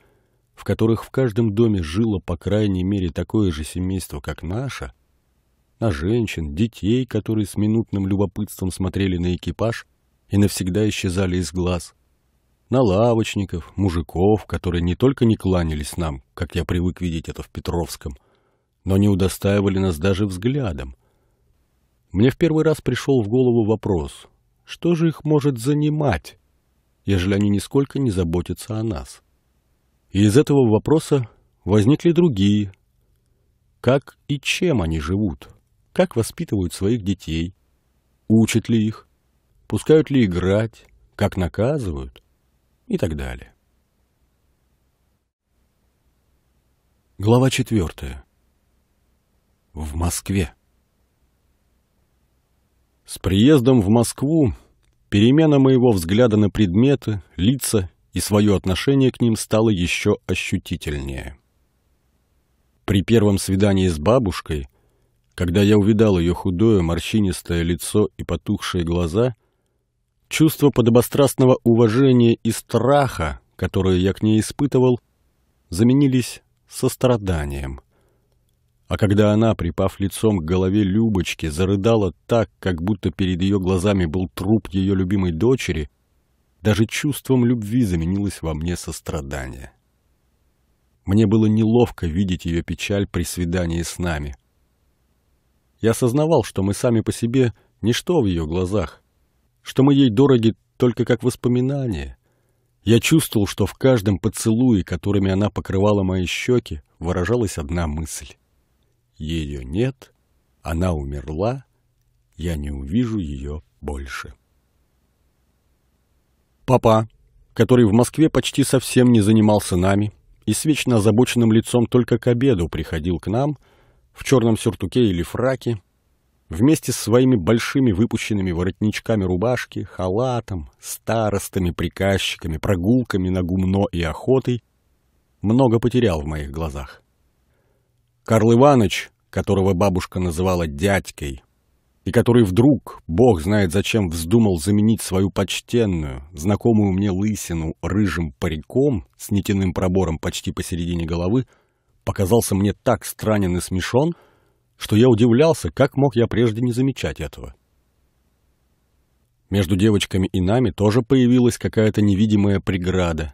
в которых в каждом доме жило по крайней мере такое же семейство, как наше – на женщин, детей, которые с минутным любопытством смотрели на экипаж и навсегда исчезали из глаз, на лавочников, мужиков, которые не только не кланялись нам, как я привык видеть это в Петровском, но не удостаивали нас даже взглядом. Мне в первый раз пришел в голову вопрос, что же их может занимать, ежели они нисколько не заботятся о нас? И из этого вопроса возникли другие. Как и чем они живут? как воспитывают своих детей, учат ли их, пускают ли играть, как наказывают и так далее. Глава четвертая. В Москве. С приездом в Москву перемена моего взгляда на предметы, лица и свое отношение к ним стало еще ощутительнее. При первом свидании с бабушкой когда я увидал ее худое, морщинистое лицо и потухшие глаза, чувство подобострастного уважения и страха, которое я к ней испытывал, заменились состраданием. А когда она, припав лицом к голове Любочки, зарыдала так, как будто перед ее глазами был труп ее любимой дочери, даже чувством любви заменилось во мне сострадание. Мне было неловко видеть ее печаль при свидании с нами — я осознавал, что мы сами по себе – ничто в ее глазах, что мы ей дороги только как воспоминания. Я чувствовал, что в каждом поцелуе, которыми она покрывала мои щеки, выражалась одна мысль. Ее нет, она умерла, я не увижу ее больше. Папа, который в Москве почти совсем не занимался нами и с вечно озабоченным лицом только к обеду приходил к нам – в черном сюртуке или фраке, вместе с своими большими выпущенными воротничками рубашки, халатом, старостами, приказчиками, прогулками на гумно и охотой, много потерял в моих глазах. Карл Иванович, которого бабушка называла дядькой, и который вдруг, бог знает зачем, вздумал заменить свою почтенную, знакомую мне лысину рыжим париком с нитяным пробором почти посередине головы, показался мне так странен и смешон, что я удивлялся, как мог я прежде не замечать этого. Между девочками и нами тоже появилась какая-то невидимая преграда.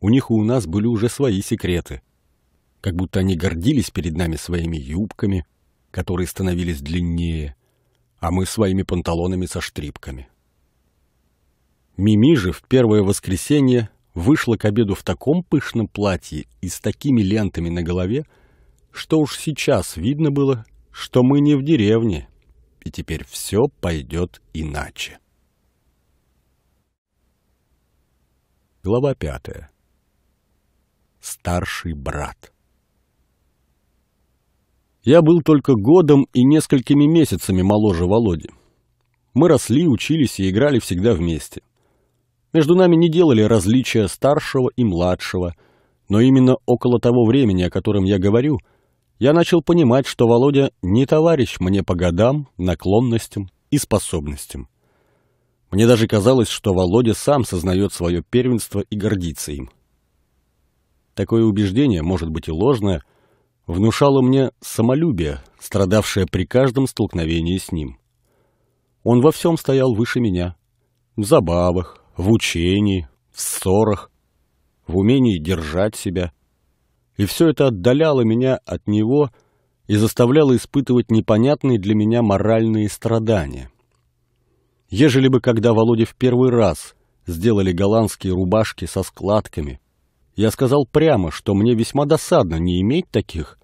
У них и у нас были уже свои секреты. Как будто они гордились перед нами своими юбками, которые становились длиннее, а мы своими панталонами со штрипками. Мими же в первое воскресенье вышла к обеду в таком пышном платье и с такими лентами на голове, что уж сейчас видно было, что мы не в деревне, и теперь все пойдет иначе. Глава пятая. Старший брат. Я был только годом и несколькими месяцами моложе Володи. Мы росли, учились и играли всегда вместе. Между нами не делали различия старшего и младшего, но именно около того времени, о котором я говорю, я начал понимать, что Володя не товарищ мне по годам, наклонностям и способностям. Мне даже казалось, что Володя сам сознает свое первенство и гордится им. Такое убеждение, может быть и ложное, внушало мне самолюбие, страдавшее при каждом столкновении с ним. Он во всем стоял выше меня. В забавах, в учении, в ссорах, в умении держать себя. И все это отдаляло меня от него и заставляло испытывать непонятные для меня моральные страдания. Ежели бы, когда Володя в первый раз сделали голландские рубашки со складками, я сказал прямо, что мне весьма досадно не иметь таких,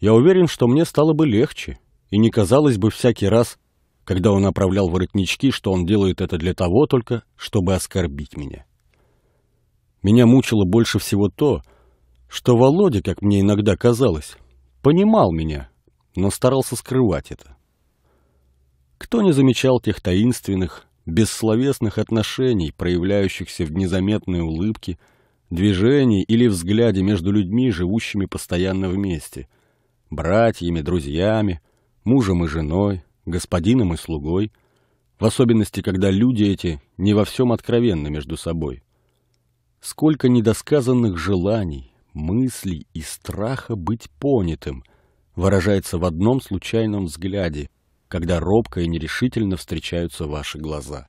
я уверен, что мне стало бы легче и не казалось бы всякий раз когда он оправлял воротнички, что он делает это для того только, чтобы оскорбить меня. Меня мучило больше всего то, что Володя, как мне иногда казалось, понимал меня, но старался скрывать это. Кто не замечал тех таинственных, бессловесных отношений, проявляющихся в незаметной улыбке, движении или взгляде между людьми, живущими постоянно вместе, братьями, друзьями, мужем и женой, господином и слугой, в особенности, когда люди эти не во всем откровенны между собой. Сколько недосказанных желаний, мыслей и страха быть понятым выражается в одном случайном взгляде, когда робко и нерешительно встречаются ваши глаза.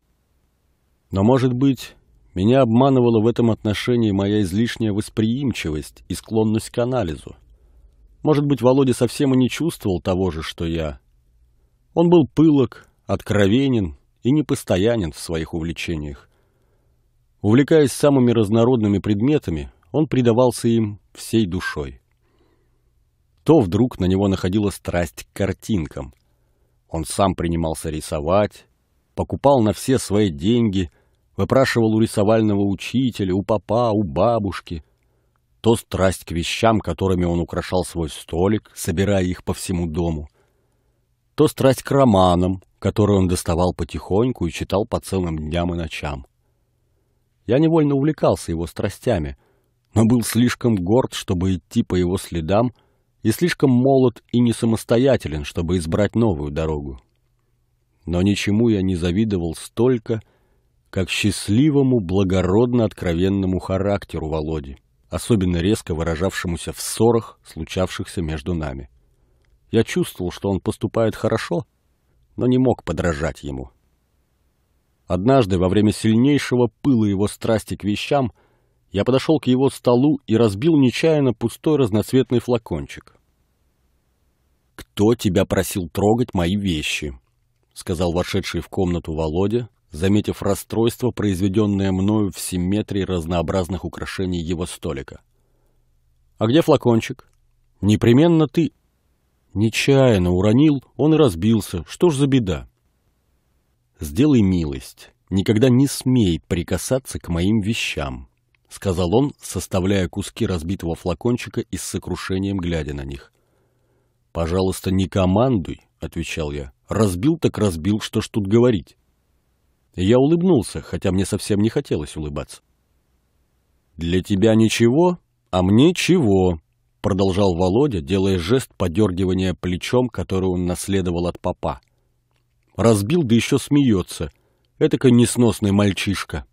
Но, может быть, меня обманывала в этом отношении моя излишняя восприимчивость и склонность к анализу. Может быть, Володя совсем и не чувствовал того же, что я, он был пылок, откровенен и непостоянен в своих увлечениях. Увлекаясь самыми разнородными предметами, он предавался им всей душой. То вдруг на него находила страсть к картинкам. Он сам принимался рисовать, покупал на все свои деньги, выпрашивал у рисовального учителя, у папа, у бабушки. То страсть к вещам, которыми он украшал свой столик, собирая их по всему дому — то страсть к романам, которую он доставал потихоньку и читал по целым дням и ночам. Я невольно увлекался его страстями, но был слишком горд, чтобы идти по его следам, и слишком молод и не самостоятелен, чтобы избрать новую дорогу. Но ничему я не завидовал столько, как счастливому, благородно откровенному характеру Володи, особенно резко выражавшемуся в ссорах, случавшихся между нами. — я чувствовал, что он поступает хорошо, но не мог подражать ему. Однажды, во время сильнейшего пыла его страсти к вещам, я подошел к его столу и разбил нечаянно пустой разноцветный флакончик. «Кто тебя просил трогать мои вещи?» — сказал вошедший в комнату Володя, заметив расстройство, произведенное мною в симметрии разнообразных украшений его столика. «А где флакончик?» «Непременно ты», Нечаянно уронил, он и разбился. Что ж за беда? «Сделай милость. Никогда не смей прикасаться к моим вещам», — сказал он, составляя куски разбитого флакончика и с сокрушением глядя на них. «Пожалуйста, не командуй», — отвечал я. «Разбил так разбил, что ж тут говорить». я улыбнулся, хотя мне совсем не хотелось улыбаться. «Для тебя ничего, а мне чего», продолжал Володя, делая жест подергивания плечом, который он наследовал от папа. Разбил, да еще смеется. Этакой несносный мальчишка.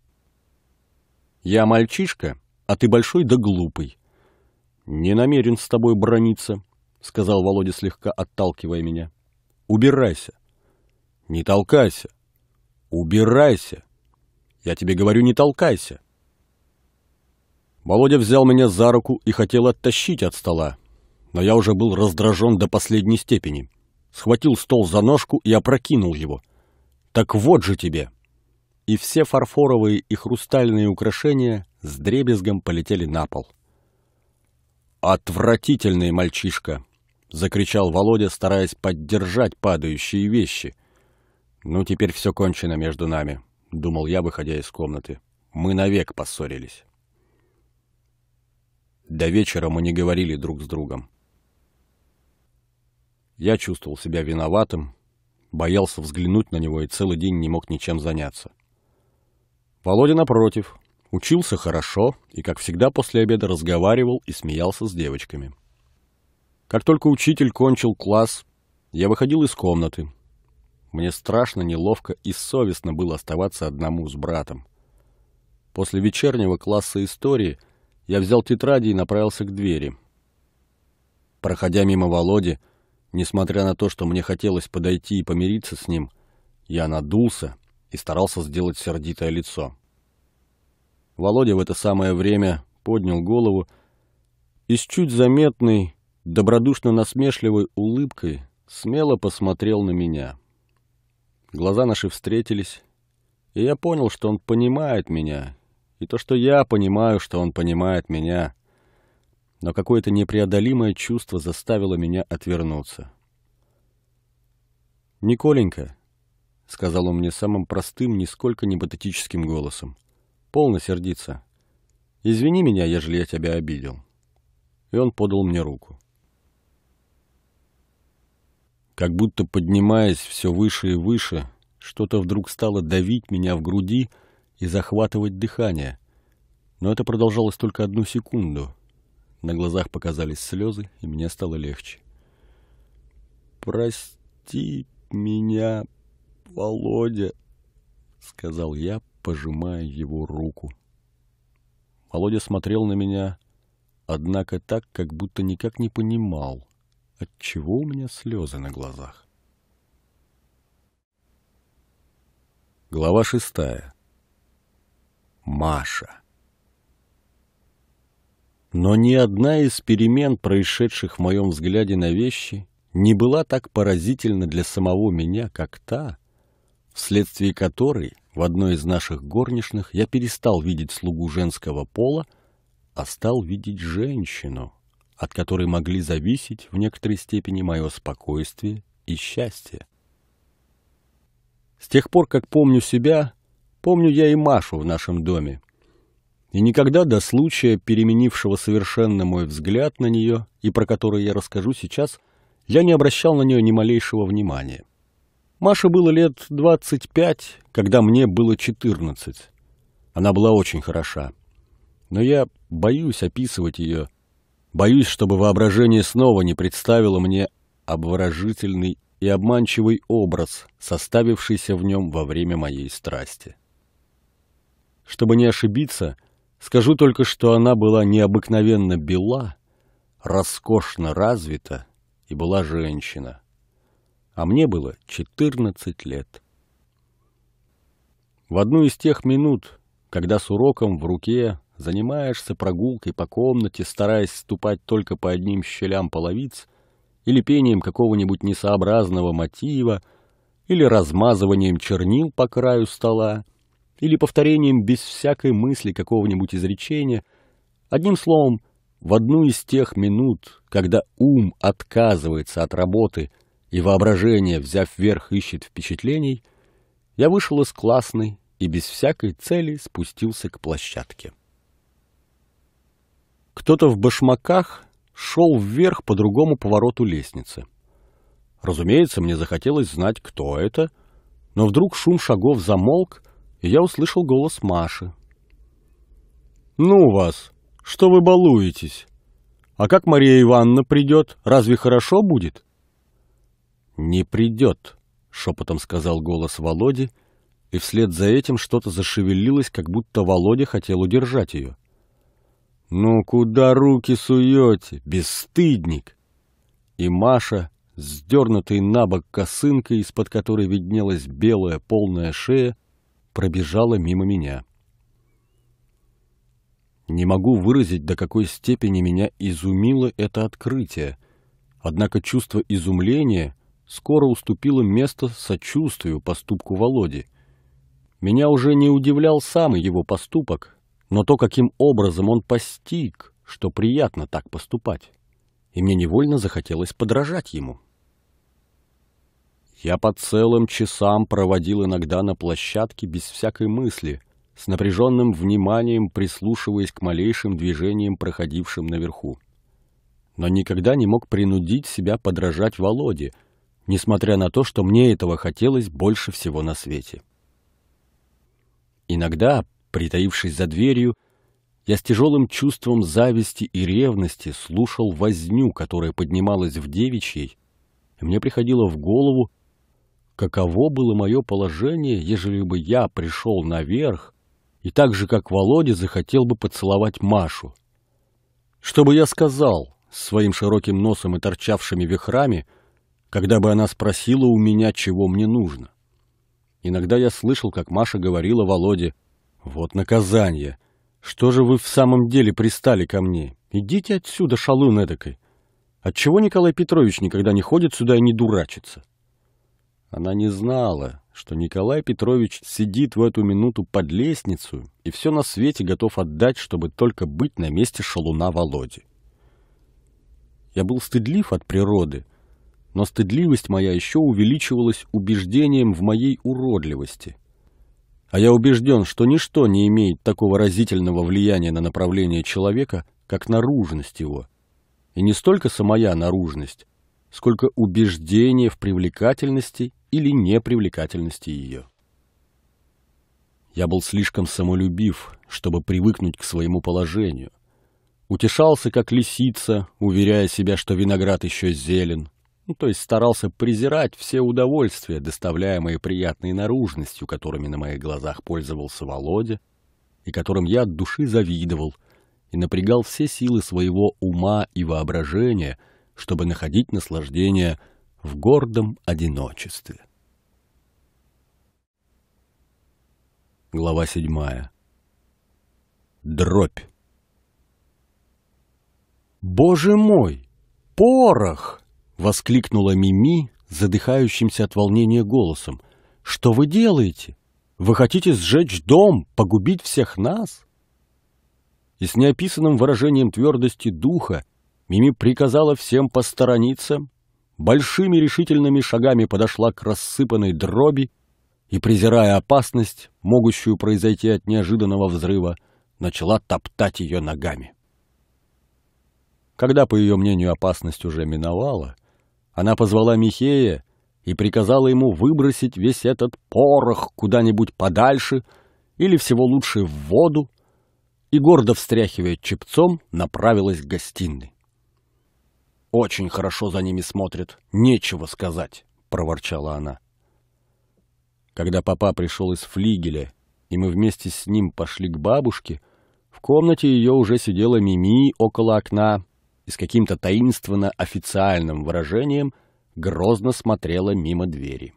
Я мальчишка, а ты большой да глупый. Не намерен с тобой брониться, сказал Володя, слегка отталкивая меня. Убирайся. Не толкайся. Убирайся. Я тебе говорю, не толкайся. Володя взял меня за руку и хотел оттащить от стола, но я уже был раздражен до последней степени. Схватил стол за ножку и опрокинул его. «Так вот же тебе!» И все фарфоровые и хрустальные украшения с дребезгом полетели на пол. «Отвратительный мальчишка!» — закричал Володя, стараясь поддержать падающие вещи. «Ну, теперь все кончено между нами», — думал я, выходя из комнаты. «Мы навек поссорились». До вечера мы не говорили друг с другом. Я чувствовал себя виноватым, боялся взглянуть на него и целый день не мог ничем заняться. Володя, напротив, учился хорошо и, как всегда, после обеда разговаривал и смеялся с девочками. Как только учитель кончил класс, я выходил из комнаты. Мне страшно, неловко и совестно было оставаться одному с братом. После вечернего класса истории – я взял тетради и направился к двери. Проходя мимо Володи, несмотря на то, что мне хотелось подойти и помириться с ним, я надулся и старался сделать сердитое лицо. Володя в это самое время поднял голову и с чуть заметной, добродушно-насмешливой улыбкой смело посмотрел на меня. Глаза наши встретились, и я понял, что он понимает меня не то что я понимаю, что он понимает меня, но какое-то непреодолимое чувство заставило меня отвернуться. «Николенька», — сказал он мне самым простым, нисколько не патетическим голосом, — «полно сердиться. Извини меня, ежели я тебя обидел». И он подал мне руку. Как будто поднимаясь все выше и выше, что-то вдруг стало давить меня в груди — и захватывать дыхание. Но это продолжалось только одну секунду. На глазах показались слезы, и мне стало легче. «Прости меня, Володя», — сказал я, пожимая его руку. Володя смотрел на меня, однако так, как будто никак не понимал, отчего у меня слезы на глазах. Глава шестая. Маша. Но ни одна из перемен, происшедших в моем взгляде на вещи, не была так поразительна для самого меня, как та, вследствие которой в одной из наших горничных я перестал видеть слугу женского пола, а стал видеть женщину, от которой могли зависеть в некоторой степени мое спокойствие и счастье. С тех пор, как помню себя, Помню я и Машу в нашем доме. И никогда до случая, переменившего совершенно мой взгляд на нее, и про который я расскажу сейчас, я не обращал на нее ни малейшего внимания. Маше было лет 25, когда мне было 14. Она была очень хороша. Но я боюсь описывать ее, боюсь, чтобы воображение снова не представило мне обворожительный и обманчивый образ, составившийся в нем во время моей страсти. Чтобы не ошибиться, скажу только, что она была необыкновенно бела, роскошно развита и была женщина. А мне было 14 лет. В одну из тех минут, когда с уроком в руке занимаешься прогулкой по комнате, стараясь ступать только по одним щелям половиц, или пением какого-нибудь несообразного мотива, или размазыванием чернил по краю стола, или повторением без всякой мысли какого-нибудь изречения. Одним словом, в одну из тех минут, когда ум отказывается от работы и воображение, взяв верх, ищет впечатлений, я вышел из классной и без всякой цели спустился к площадке. Кто-то в башмаках шел вверх по другому повороту лестницы. Разумеется, мне захотелось знать, кто это, но вдруг шум шагов замолк, и я услышал голос Маши. «Ну вас, что вы балуетесь? А как Мария Ивановна придет, разве хорошо будет?» «Не придет», — шепотом сказал голос Володи, и вслед за этим что-то зашевелилось, как будто Володя хотел удержать ее. «Ну куда руки суете, бесстыдник?» И Маша, сдернутой на бок косынкой, из-под которой виднелась белая полная шея, пробежала мимо меня. Не могу выразить, до какой степени меня изумило это открытие, однако чувство изумления скоро уступило место сочувствию поступку Володи. Меня уже не удивлял сам его поступок, но то, каким образом он постиг, что приятно так поступать, и мне невольно захотелось подражать ему. Я по целым часам проводил иногда на площадке без всякой мысли, с напряженным вниманием прислушиваясь к малейшим движениям, проходившим наверху. Но никогда не мог принудить себя подражать Володе, несмотря на то, что мне этого хотелось больше всего на свете. Иногда, притаившись за дверью, я с тяжелым чувством зависти и ревности слушал возню, которая поднималась в девичьей, и мне приходило в голову, каково было мое положение, ежели бы я пришел наверх и так же, как Володя, захотел бы поцеловать Машу. Что бы я сказал своим широким носом и торчавшими вихрами, когда бы она спросила у меня, чего мне нужно? Иногда я слышал, как Маша говорила Володе, «Вот наказание! Что же вы в самом деле пристали ко мне? Идите отсюда, шалун эдакой! Отчего Николай Петрович никогда не ходит сюда и не дурачится?» Она не знала, что Николай Петрович сидит в эту минуту под лестницу и все на свете готов отдать, чтобы только быть на месте шалуна Володи. Я был стыдлив от природы, но стыдливость моя еще увеличивалась убеждением в моей уродливости. А я убежден, что ничто не имеет такого разительного влияния на направление человека, как наружность его. И не столько самая наружность, сколько убеждение в привлекательности или непривлекательности ее. Я был слишком самолюбив, чтобы привыкнуть к своему положению. Утешался, как лисица, уверяя себя, что виноград еще зелен, ну, то есть старался презирать все удовольствия, доставляемые приятной наружностью, которыми на моих глазах пользовался Володя, и которым я от души завидовал, и напрягал все силы своего ума и воображения — чтобы находить наслаждение в гордом одиночестве. Глава седьмая. Дробь. «Боже мой! Порох!» — воскликнула Мими, задыхающимся от волнения голосом. «Что вы делаете? Вы хотите сжечь дом, погубить всех нас?» И с неописанным выражением твердости духа Мими приказала всем посторониться, большими решительными шагами подошла к рассыпанной дроби и, презирая опасность, могущую произойти от неожиданного взрыва, начала топтать ее ногами. Когда, по ее мнению, опасность уже миновала, она позвала Михея и приказала ему выбросить весь этот порох куда-нибудь подальше или всего лучше в воду, и, гордо встряхивая чепцом, направилась к гостиной. Очень хорошо за ними смотрит. Нечего сказать, проворчала она. Когда папа пришел из флигеля, и мы вместе с ним пошли к бабушке, в комнате ее уже сидела Мими около окна и с каким-то таинственно официальным выражением грозно смотрела мимо двери.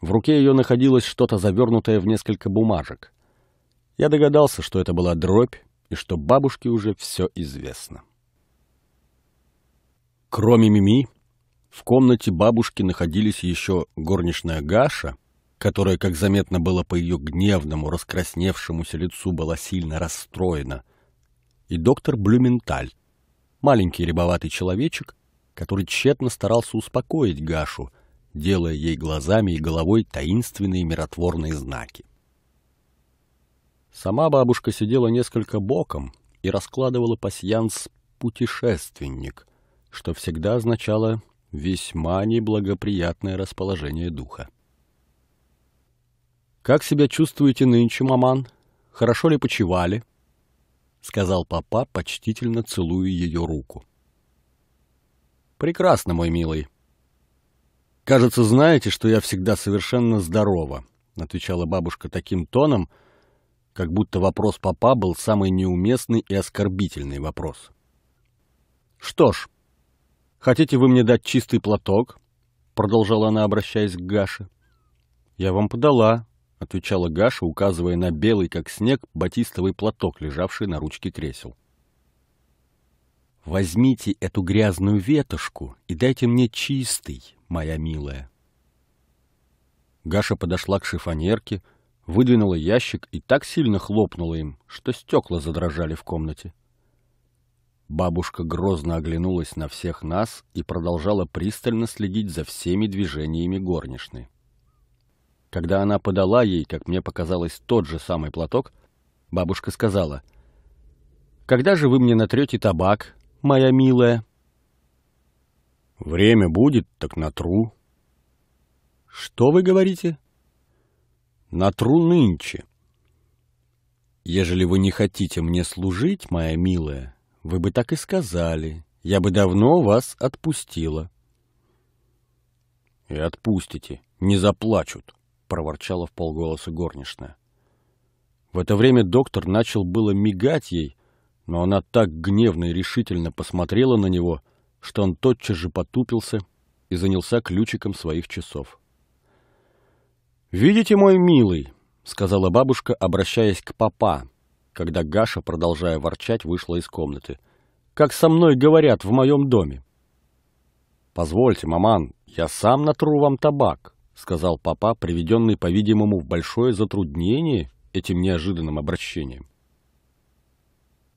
В руке ее находилось что-то завернутое в несколько бумажек. Я догадался, что это была дробь, и что бабушке уже все известно. Кроме Мими, в комнате бабушки находились еще горничная Гаша, которая, как заметно было по ее гневному, раскрасневшемуся лицу, была сильно расстроена, и доктор Блюменталь, маленький рябоватый человечек, который тщетно старался успокоить Гашу, делая ей глазами и головой таинственные миротворные знаки. Сама бабушка сидела несколько боком и раскладывала пасьянс «Путешественник», что всегда означало весьма неблагоприятное расположение духа. «Как себя чувствуете нынче, маман? Хорошо ли почевали?» — сказал папа, почтительно целуя ее руку. «Прекрасно, мой милый. Кажется, знаете, что я всегда совершенно здорова», — отвечала бабушка таким тоном, как будто вопрос папа был самый неуместный и оскорбительный вопрос. «Что ж, Хотите вы мне дать чистый платок? продолжала она, обращаясь к Гаше. Я вам подала, отвечала Гаша, указывая на белый как снег батистовый платок, лежавший на ручке кресел. Возьмите эту грязную ветошку и дайте мне чистый, моя милая. Гаша подошла к шифонерке, выдвинула ящик и так сильно хлопнула им, что стекла задрожали в комнате. Бабушка грозно оглянулась на всех нас и продолжала пристально следить за всеми движениями горничной. Когда она подала ей, как мне показалось, тот же самый платок, бабушка сказала, «Когда же вы мне натрете табак, моя милая?» «Время будет, так натру». «Что вы говорите?» «Натру нынче». «Ежели вы не хотите мне служить, моя милая, вы бы так и сказали. Я бы давно вас отпустила. — И отпустите, не заплачут, — проворчала в полголоса горничная. В это время доктор начал было мигать ей, но она так гневно и решительно посмотрела на него, что он тотчас же потупился и занялся ключиком своих часов. «Видите, мой милый», — сказала бабушка, обращаясь к папа, когда Гаша, продолжая ворчать, вышла из комнаты. «Как со мной говорят в моем доме!» «Позвольте, маман, я сам натру вам табак», — сказал папа, приведенный, по-видимому, в большое затруднение этим неожиданным обращением.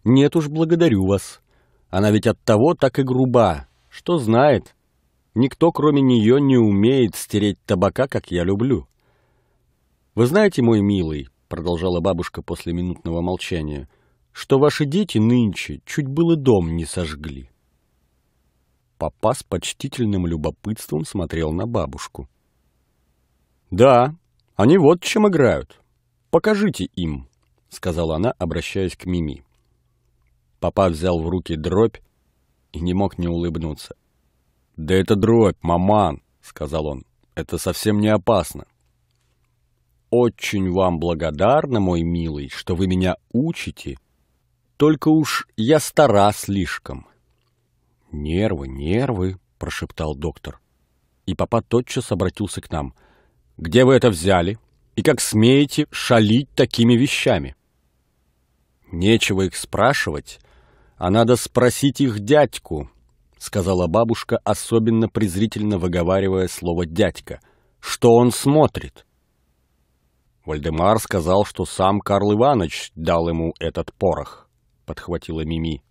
«Нет уж, благодарю вас. Она ведь от того так и груба. Что знает? Никто, кроме нее, не умеет стереть табака, как я люблю. Вы знаете, мой милый, — продолжала бабушка после минутного молчания, — что ваши дети нынче чуть было дом не сожгли. Папа с почтительным любопытством смотрел на бабушку. «Да, они вот чем играют. Покажите им», — сказала она, обращаясь к Мими. Папа взял в руки дробь и не мог не улыбнуться. «Да это дробь, маман», — сказал он. «Это совсем не опасно очень вам благодарна, мой милый, что вы меня учите. Только уж я стара слишком. Нервы, нервы, прошептал доктор. И папа тотчас обратился к нам. Где вы это взяли? И как смеете шалить такими вещами? Нечего их спрашивать, а надо спросить их дядьку, сказала бабушка, особенно презрительно выговаривая слово дядька. Что он смотрит? Вальдемар сказал, что сам Карл Иванович дал ему этот порох, подхватила Мими.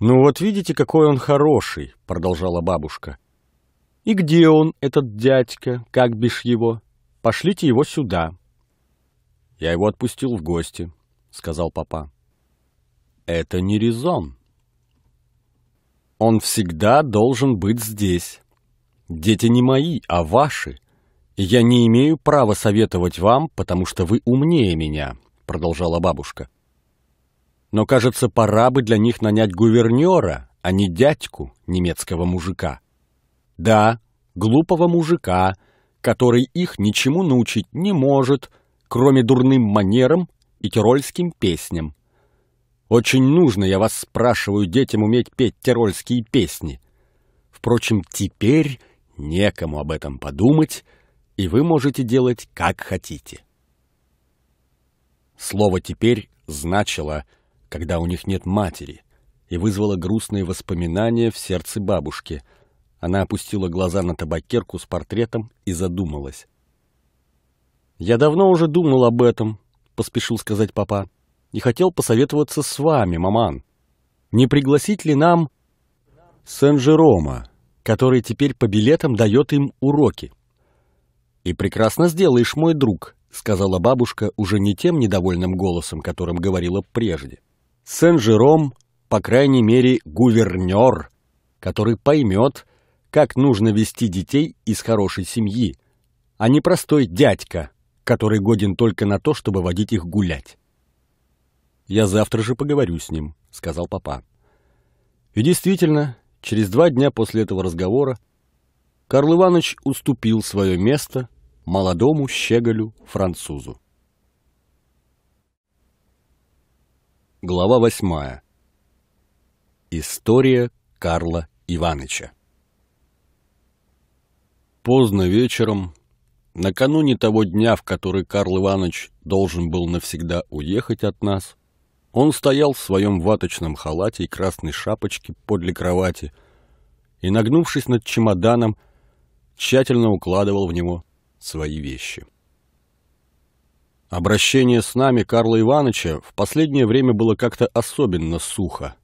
Ну вот видите, какой он хороший, продолжала бабушка. И где он, этот дядька, как бишь его? Пошлите его сюда. Я его отпустил в гости, сказал папа. Это не резон. Он всегда должен быть здесь. Дети не мои, а ваши. Я не имею права советовать вам, потому что вы умнее меня, продолжала бабушка. Но, кажется, пора бы для них нанять гувернера, а не дядьку немецкого мужика. Да, глупого мужика, который их ничему научить не может, кроме дурным манерам и тирольским песням. Очень нужно, я вас спрашиваю, детям уметь петь тирольские песни. Впрочем, теперь некому об этом подумать, и вы можете делать как хотите. Слово «теперь» значило «когда у них нет матери» и вызвало грустные воспоминания в сердце бабушки. Она опустила глаза на табакерку с портретом и задумалась. «Я давно уже думал об этом», — поспешил сказать папа, «и хотел посоветоваться с вами, маман. Не пригласить ли нам Сен-Жерома, который теперь по билетам дает им уроки?» «И прекрасно сделаешь, мой друг», — сказала бабушка уже не тем недовольным голосом, которым говорила прежде. «Сен-Жером, по крайней мере, гувернер, который поймет, как нужно вести детей из хорошей семьи, а не простой дядька, который годен только на то, чтобы водить их гулять». «Я завтра же поговорю с ним», — сказал папа. И действительно, через два дня после этого разговора Карл Иванович уступил свое место молодому щеголю-французу. Глава восьмая. История Карла Иваныча. Поздно вечером, накануне того дня, в который Карл Иванович должен был навсегда уехать от нас, он стоял в своем ваточном халате и красной шапочке подле кровати и, нагнувшись над чемоданом, тщательно укладывал в него свои вещи. Обращение с нами Карла Ивановича в последнее время было как-то особенно сухо.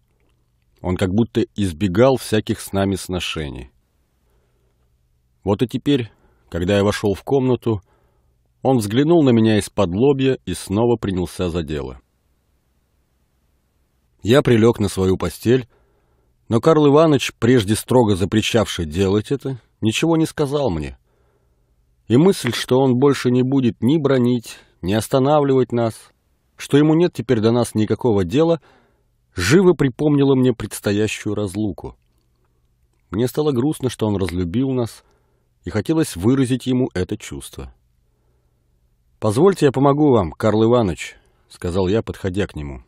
Он как будто избегал всяких с нами сношений. Вот и теперь, когда я вошел в комнату, он взглянул на меня из-под лобья и снова принялся за дело. Я прилег на свою постель, но Карл Иванович, прежде строго запрещавший делать это, ничего не сказал мне. И мысль, что он больше не будет ни бронить, ни останавливать нас, что ему нет теперь до нас никакого дела, живо припомнила мне предстоящую разлуку. Мне стало грустно, что он разлюбил нас, и хотелось выразить ему это чувство. «Позвольте, я помогу вам, Карл Иванович», — сказал я, подходя к нему.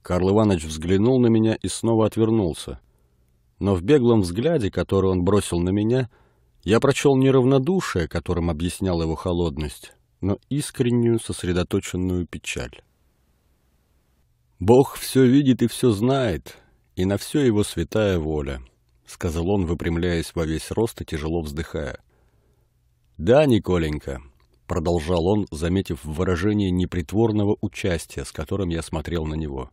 Карл Иванович взглянул на меня и снова отвернулся. Но в беглом взгляде, который он бросил на меня, — я прочел неравнодушие, которым объяснял его холодность, но искреннюю сосредоточенную печаль. «Бог все видит и все знает, и на все его святая воля», — сказал он, выпрямляясь во весь рост и тяжело вздыхая. «Да, Николенька», — продолжал он, заметив выражение непритворного участия, с которым я смотрел на него.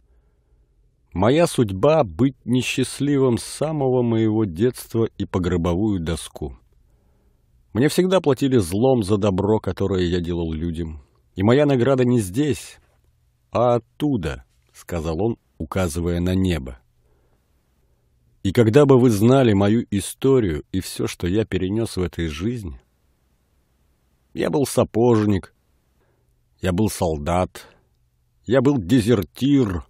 «Моя судьба — быть несчастливым с самого моего детства и по гробовую доску. Мне всегда платили злом за добро, которое я делал людям. И моя награда не здесь, а оттуда, сказал он, указывая на небо. И когда бы вы знали мою историю и все, что я перенес в этой жизни, я был сапожник, я был солдат, я был дезертир,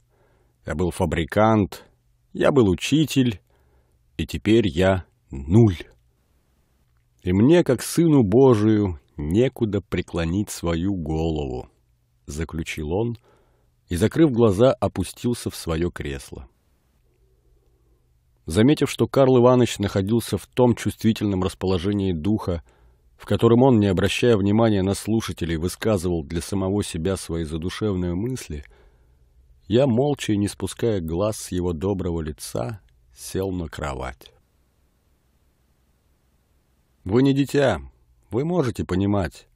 я был фабрикант, я был учитель, и теперь я нуль и мне, как сыну Божию, некуда преклонить свою голову», — заключил он и, закрыв глаза, опустился в свое кресло. Заметив, что Карл Иванович находился в том чувствительном расположении духа, в котором он, не обращая внимания на слушателей, высказывал для самого себя свои задушевные мысли, я, молча и не спуская глаз с его доброго лица, сел на кровать. Вы не дитя, вы можете понимать.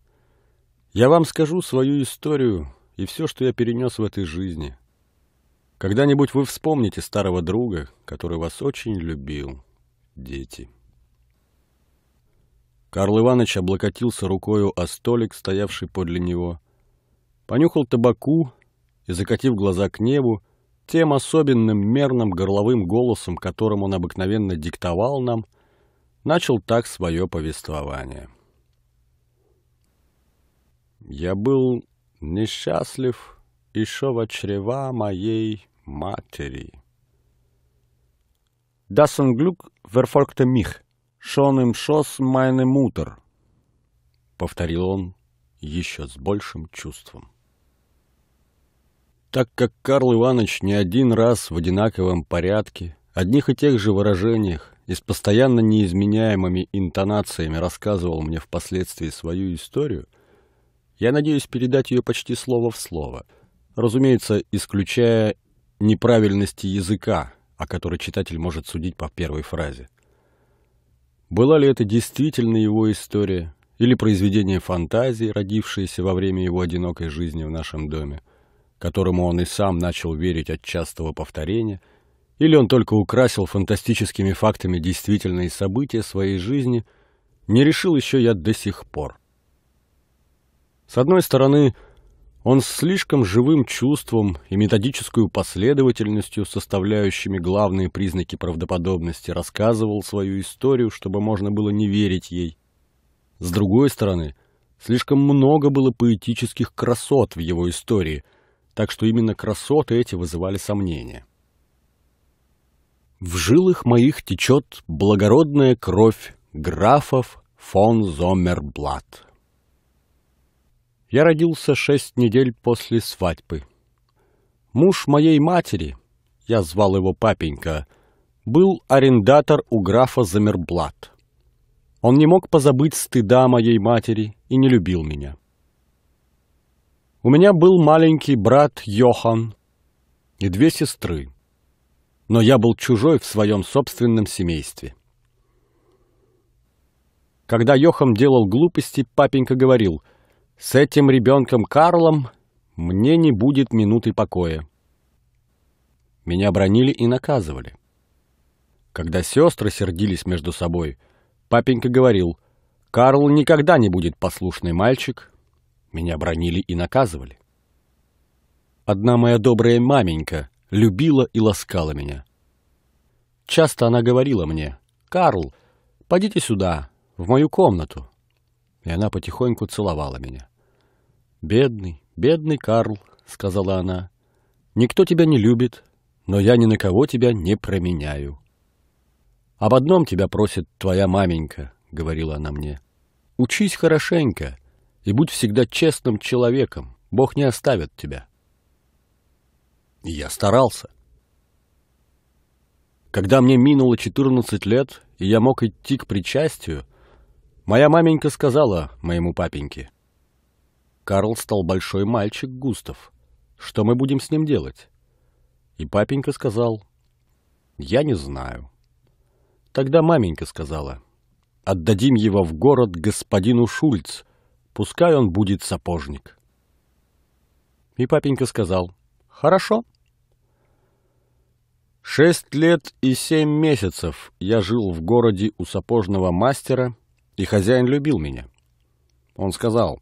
Я вам скажу свою историю и все, что я перенес в этой жизни. Когда-нибудь вы вспомните старого друга, который вас очень любил, дети. Карл Иванович облокотился рукою о столик, стоявший подле него, понюхал табаку и, закатив глаза к небу, тем особенным мерным горловым голосом, которым он обыкновенно диктовал нам – начал так свое повествование. «Я был несчастлив еще в чрева моей матери». Das Unglück verfolgte mich, schon im Schoß meine Mutter, — повторил он еще с большим чувством. Так как Карл Иванович не один раз в одинаковом порядке, одних и тех же выражениях, и с постоянно неизменяемыми интонациями рассказывал мне впоследствии свою историю, я надеюсь передать ее почти слово в слово, разумеется, исключая неправильности языка, о которой читатель может судить по первой фразе. Была ли это действительно его история или произведение фантазии, родившееся во время его одинокой жизни в нашем доме, которому он и сам начал верить от частого повторения – или он только украсил фантастическими фактами действительные события своей жизни, не решил еще я до сих пор. С одной стороны, он с слишком живым чувством и методическую последовательностью, составляющими главные признаки правдоподобности, рассказывал свою историю, чтобы можно было не верить ей. С другой стороны, слишком много было поэтических красот в его истории, так что именно красоты эти вызывали сомнения. В жилах моих течет благородная кровь графов фон Зомерблат. Я родился шесть недель после свадьбы. Муж моей матери, я звал его папенька, был арендатор у графа Замерблат. Он не мог позабыть стыда моей матери и не любил меня. У меня был маленький брат Йохан и две сестры но я был чужой в своем собственном семействе. Когда Йохам делал глупости, папенька говорил, «С этим ребенком Карлом мне не будет минуты покоя». Меня бронили и наказывали. Когда сестры сердились между собой, папенька говорил, «Карл никогда не будет послушный мальчик». Меня бронили и наказывали. Одна моя добрая маменька любила и ласкала меня. Часто она говорила мне, «Карл, подите сюда, в мою комнату». И она потихоньку целовала меня. «Бедный, бедный Карл», — сказала она, — «никто тебя не любит, но я ни на кого тебя не променяю». «Об одном тебя просит твоя маменька», — говорила она мне. «Учись хорошенько и будь всегда честным человеком, Бог не оставит тебя» я старался. Когда мне минуло 14 лет, и я мог идти к причастию, моя маменька сказала моему папеньке. «Карл стал большой мальчик, Густав. Что мы будем с ним делать?» И папенька сказал, «Я не знаю». Тогда маменька сказала, «Отдадим его в город господину Шульц, пускай он будет сапожник». И папенька сказал, «Хорошо, Шесть лет и семь месяцев я жил в городе у сапожного мастера, и хозяин любил меня. Он сказал,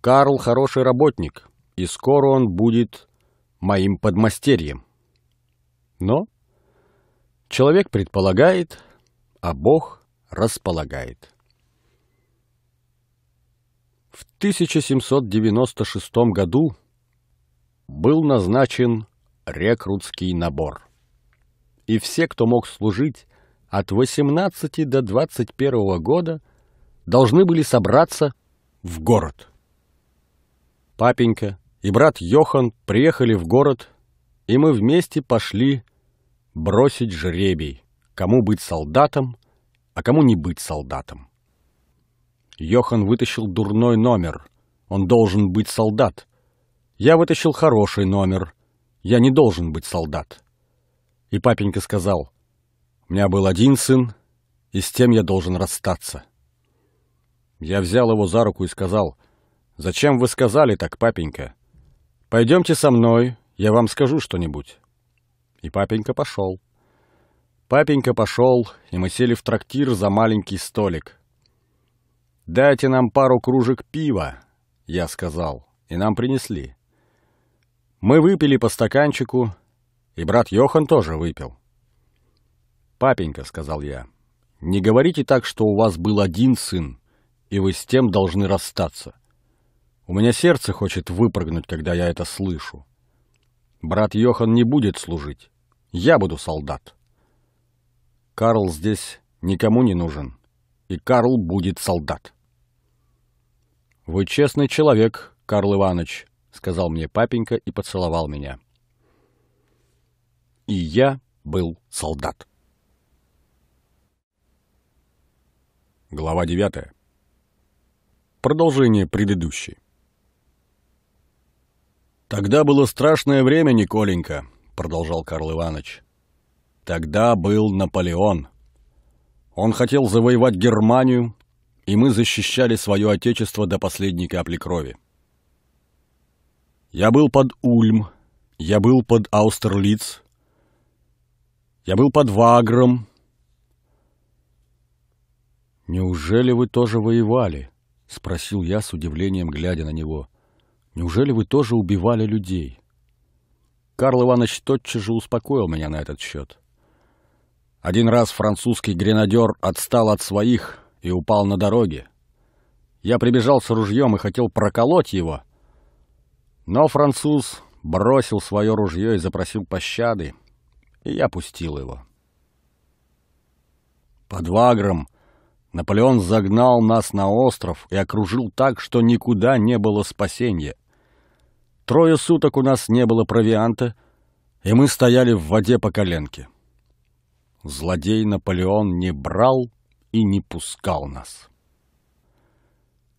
«Карл хороший работник, и скоро он будет моим подмастерьем». Но человек предполагает, а Бог располагает. В 1796 году был назначен рекрутский набор и все, кто мог служить от 18 до 21 года, должны были собраться в город. Папенька и брат Йохан приехали в город, и мы вместе пошли бросить жребий, кому быть солдатом, а кому не быть солдатом. Йохан вытащил дурной номер, он должен быть солдат. Я вытащил хороший номер, я не должен быть солдат. И папенька сказал, «У меня был один сын, и с тем я должен расстаться». Я взял его за руку и сказал, «Зачем вы сказали так, папенька? Пойдемте со мной, я вам скажу что-нибудь». И папенька пошел. Папенька пошел, и мы сели в трактир за маленький столик. «Дайте нам пару кружек пива», — я сказал, и нам принесли. Мы выпили по стаканчику, и брат Йохан тоже выпил. «Папенька», — сказал я, — «не говорите так, что у вас был один сын, и вы с тем должны расстаться. У меня сердце хочет выпрыгнуть, когда я это слышу. Брат Йохан не будет служить. Я буду солдат. Карл здесь никому не нужен, и Карл будет солдат». «Вы честный человек, Карл Иванович», — сказал мне папенька и поцеловал меня. И я был солдат. Глава 9. Продолжение предыдущей. «Тогда было страшное время, Николенька», — продолжал Карл Иванович. «Тогда был Наполеон. Он хотел завоевать Германию, и мы защищали свое отечество до последней капли крови. Я был под Ульм, я был под Аустерлиц, я был под Вагром. Неужели вы тоже воевали? Спросил я с удивлением, глядя на него. Неужели вы тоже убивали людей? Карл Иванович тотчас же успокоил меня на этот счет. Один раз французский гренадер отстал от своих и упал на дороге. Я прибежал с ружьем и хотел проколоть его. Но француз бросил свое ружье и запросил пощады, и я пустил его. Под Вагром Наполеон загнал нас на остров и окружил так, что никуда не было спасения. Трое суток у нас не было провианта, и мы стояли в воде по коленке. Злодей Наполеон не брал и не пускал нас.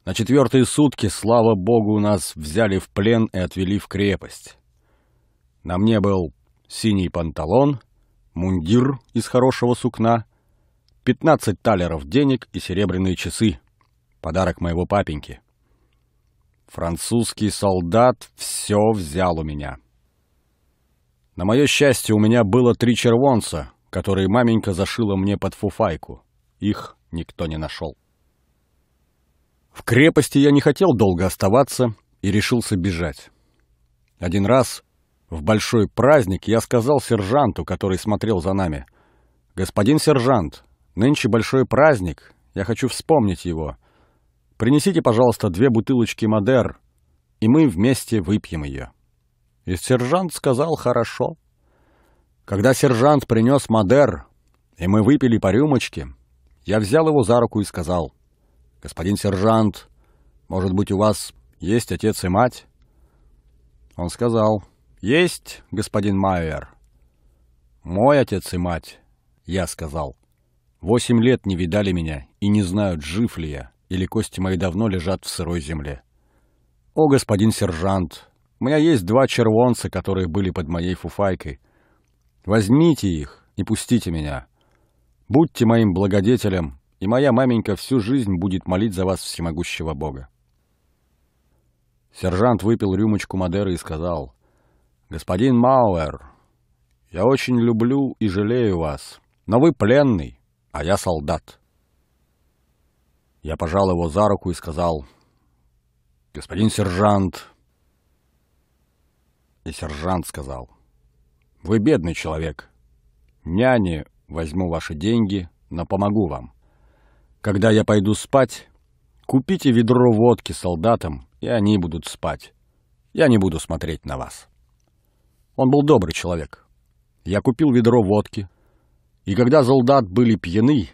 На четвертые сутки, слава богу, нас взяли в плен и отвели в крепость. На мне был синий панталон, мундир из хорошего сукна, 15 талеров денег и серебряные часы. Подарок моего папеньки. Французский солдат все взял у меня. На мое счастье, у меня было три червонца, которые маменька зашила мне под фуфайку. Их никто не нашел. В крепости я не хотел долго оставаться и решился бежать. Один раз в большой праздник я сказал сержанту, который смотрел за нами. «Господин сержант, нынче большой праздник, я хочу вспомнить его. Принесите, пожалуйста, две бутылочки Мадер, и мы вместе выпьем ее». И сержант сказал «хорошо». Когда сержант принес Мадер, и мы выпили по рюмочке, я взял его за руку и сказал, «Господин сержант, может быть, у вас есть отец и мать?» Он сказал, «Есть, господин Майер». «Мой отец и мать», — я сказал. «Восемь лет не видали меня и не знают, жив ли я, или кости мои давно лежат в сырой земле». «О, господин сержант, у меня есть два червонца, которые были под моей фуфайкой. Возьмите их и пустите меня. Будьте моим благодетелем, и моя маменька всю жизнь будет молить за вас всемогущего Бога». Сержант выпил рюмочку Мадеры и сказал, «Господин Мауэр, я очень люблю и жалею вас, но вы пленный, а я солдат». Я пожал его за руку и сказал, «Господин сержант». И сержант сказал, «Вы бедный человек. Няне возьму ваши деньги, но помогу вам. Когда я пойду спать, купите ведро водки солдатам, и они будут спать. Я не буду смотреть на вас». Он был добрый человек. Я купил ведро водки, и когда солдат были пьяны,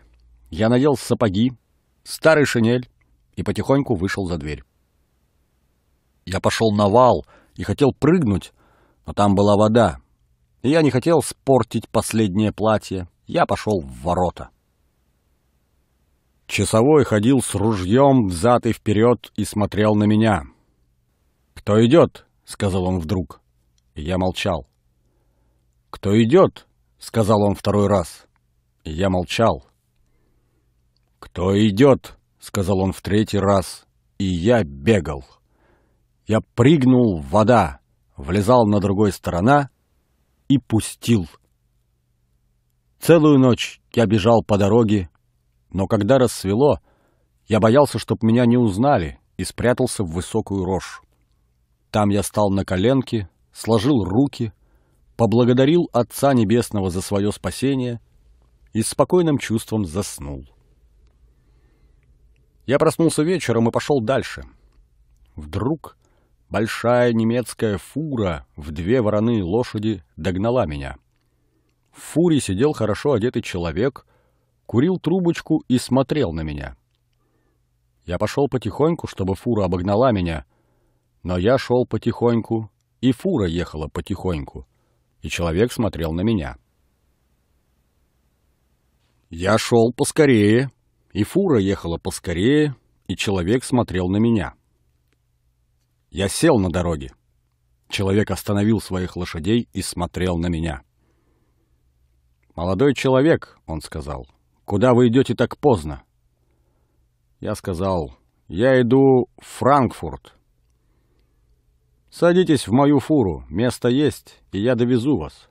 я надел сапоги, старый шинель и потихоньку вышел за дверь. Я пошел на вал и хотел прыгнуть, но там была вода, и я не хотел спортить последнее платье. Я пошел в ворота. Часовой ходил с ружьем взад и вперед и смотрел на меня. «Кто идет?» — сказал он вдруг. Я молчал. «Кто идет?» — сказал он второй раз. Я молчал. «Кто идет?» — сказал он в третий раз. И я бегал. Я прыгнул в вода, влезал на другой сторона и пустил. Целую ночь я бежал по дороге, но когда рассвело, я боялся, чтоб меня не узнали, и спрятался в высокую рожь. Там я стал на коленке, сложил руки, поблагодарил Отца Небесного за свое спасение и с спокойным чувством заснул. Я проснулся вечером и пошел дальше. Вдруг большая немецкая фура в две вороные лошади догнала меня. В фуре сидел хорошо одетый человек, курил трубочку и смотрел на меня. Я пошел потихоньку, чтобы фура обогнала меня, но я шел потихоньку, и фура ехала потихоньку, и человек смотрел на меня. Я шел поскорее, и фура ехала поскорее, и человек смотрел на меня. Я сел на дороге. Человек остановил своих лошадей и смотрел на меня. «Молодой человек», — он сказал, — «куда вы идете так поздно?» Я сказал, «Я иду в Франкфурт, Садитесь в мою фуру, место есть, и я довезу вас.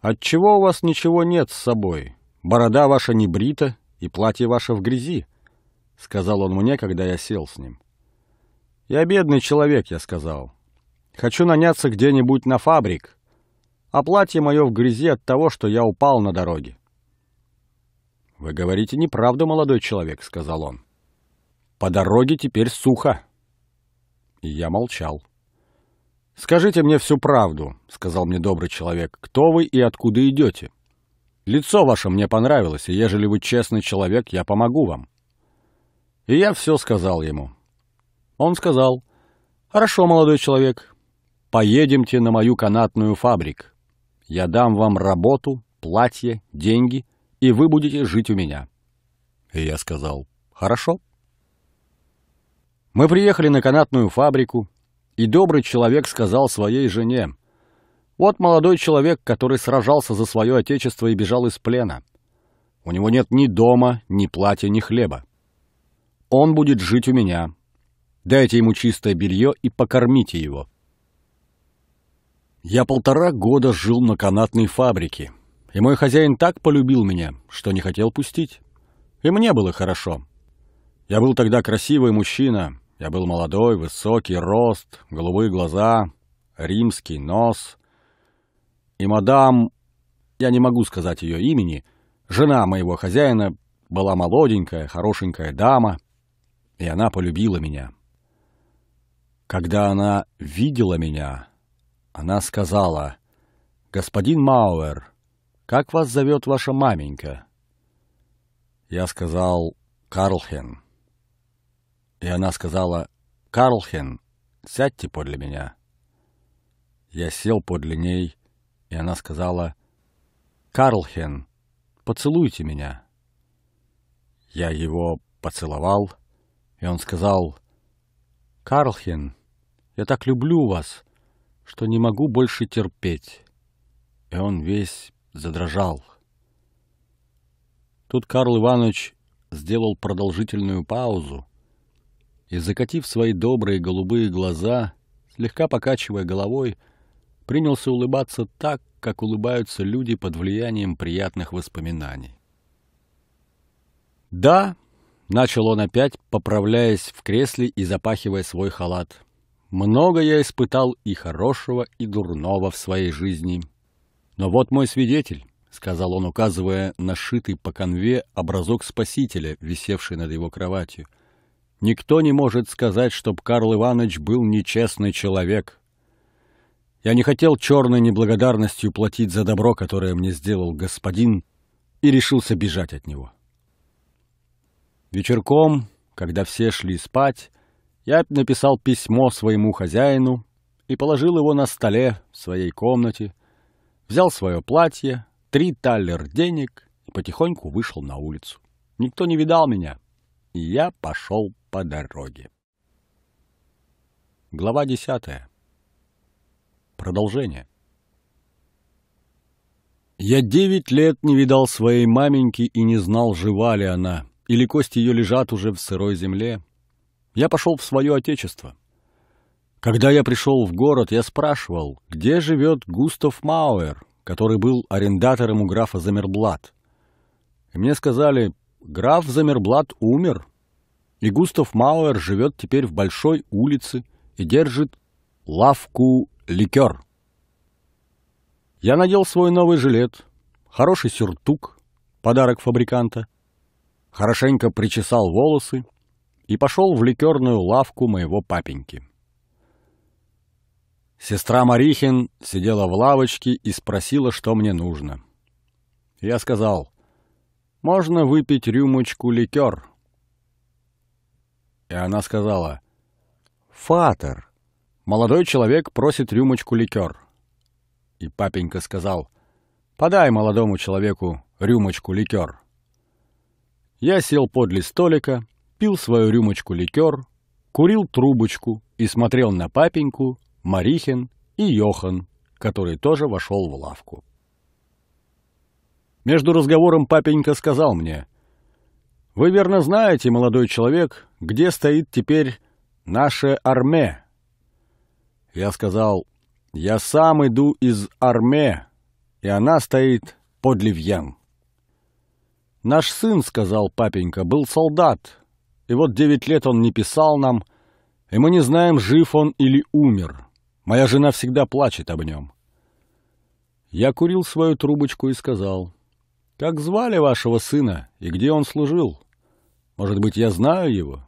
Отчего у вас ничего нет с собой? Борода ваша не брита, и платье ваше в грязи, — сказал он мне, когда я сел с ним. Я бедный человек, я сказал. Хочу наняться где-нибудь на фабрик, а платье мое в грязи от того, что я упал на дороге. «Вы говорите неправду, молодой человек», — сказал он. «По дороге теперь сухо» и я молчал. «Скажите мне всю правду», — сказал мне добрый человек, — «кто вы и откуда идете? Лицо ваше мне понравилось, и ежели вы честный человек, я помогу вам». И я все сказал ему. Он сказал, «Хорошо, молодой человек, поедемте на мою канатную фабрик. Я дам вам работу, платье, деньги, и вы будете жить у меня». И я сказал, «Хорошо, мы приехали на канатную фабрику, и добрый человек сказал своей жене, «Вот молодой человек, который сражался за свое отечество и бежал из плена. У него нет ни дома, ни платья, ни хлеба. Он будет жить у меня. Дайте ему чистое белье и покормите его». Я полтора года жил на канатной фабрике, и мой хозяин так полюбил меня, что не хотел пустить. И мне было хорошо. Я был тогда красивый мужчина, я был молодой, высокий, рост, голубые глаза, римский нос. И мадам, я не могу сказать ее имени, жена моего хозяина была молоденькая, хорошенькая дама, и она полюбила меня. Когда она видела меня, она сказала, «Господин Мауэр, как вас зовет ваша маменька?» Я сказал, «Карлхен». И она сказала, «Карлхен, сядьте подле меня». Я сел подле ней, и она сказала, «Карлхен, поцелуйте меня». Я его поцеловал, и он сказал, «Карлхен, я так люблю вас, что не могу больше терпеть». И он весь задрожал. Тут Карл Иванович сделал продолжительную паузу, и, закатив свои добрые голубые глаза, слегка покачивая головой, принялся улыбаться так, как улыбаются люди под влиянием приятных воспоминаний. «Да», — начал он опять, поправляясь в кресле и запахивая свой халат, — «много я испытал и хорошего, и дурного в своей жизни. Но вот мой свидетель». — сказал он, указывая на шитый по конве образок спасителя, висевший над его кроватью — Никто не может сказать, чтоб Карл Иванович был нечестный человек. Я не хотел черной неблагодарностью платить за добро, которое мне сделал господин, и решился бежать от него. Вечерком, когда все шли спать, я написал письмо своему хозяину и положил его на столе в своей комнате, взял свое платье, три таллер денег и потихоньку вышел на улицу. Никто не видал меня, и я пошел по дороге. Глава десятая. Продолжение. Я девять лет не видал своей маменьки и не знал, жива ли она, или кости ее лежат уже в сырой земле. Я пошел в свое отечество. Когда я пришел в город, я спрашивал, где живет Густав Мауэр, который был арендатором у графа Замерблат. И мне сказали, граф Замерблат умер, и Густав Мауэр живет теперь в большой улице и держит лавку ликер. Я надел свой новый жилет, хороший сюртук, подарок фабриканта, хорошенько причесал волосы и пошел в ликерную лавку моего папеньки. Сестра Марихин сидела в лавочке и спросила, что мне нужно. Я сказал, «Можно выпить рюмочку ликер?» и она сказала «Фатер». Молодой человек просит рюмочку ликер. И папенька сказал «Подай молодому человеку рюмочку ликер». Я сел подле столика, пил свою рюмочку ликер, курил трубочку и смотрел на папеньку, Марихин и Йохан, который тоже вошел в лавку. Между разговором папенька сказал мне — вы верно знаете, молодой человек, где стоит теперь наше арме. Я сказал, я сам иду из арме, и она стоит под Ливьян. Наш сын, сказал папенька, был солдат, и вот девять лет он не писал нам, и мы не знаем, жив он или умер. Моя жена всегда плачет об нем. Я курил свою трубочку и сказал, «Как звали вашего сына и где он служил?» Может быть, я знаю его?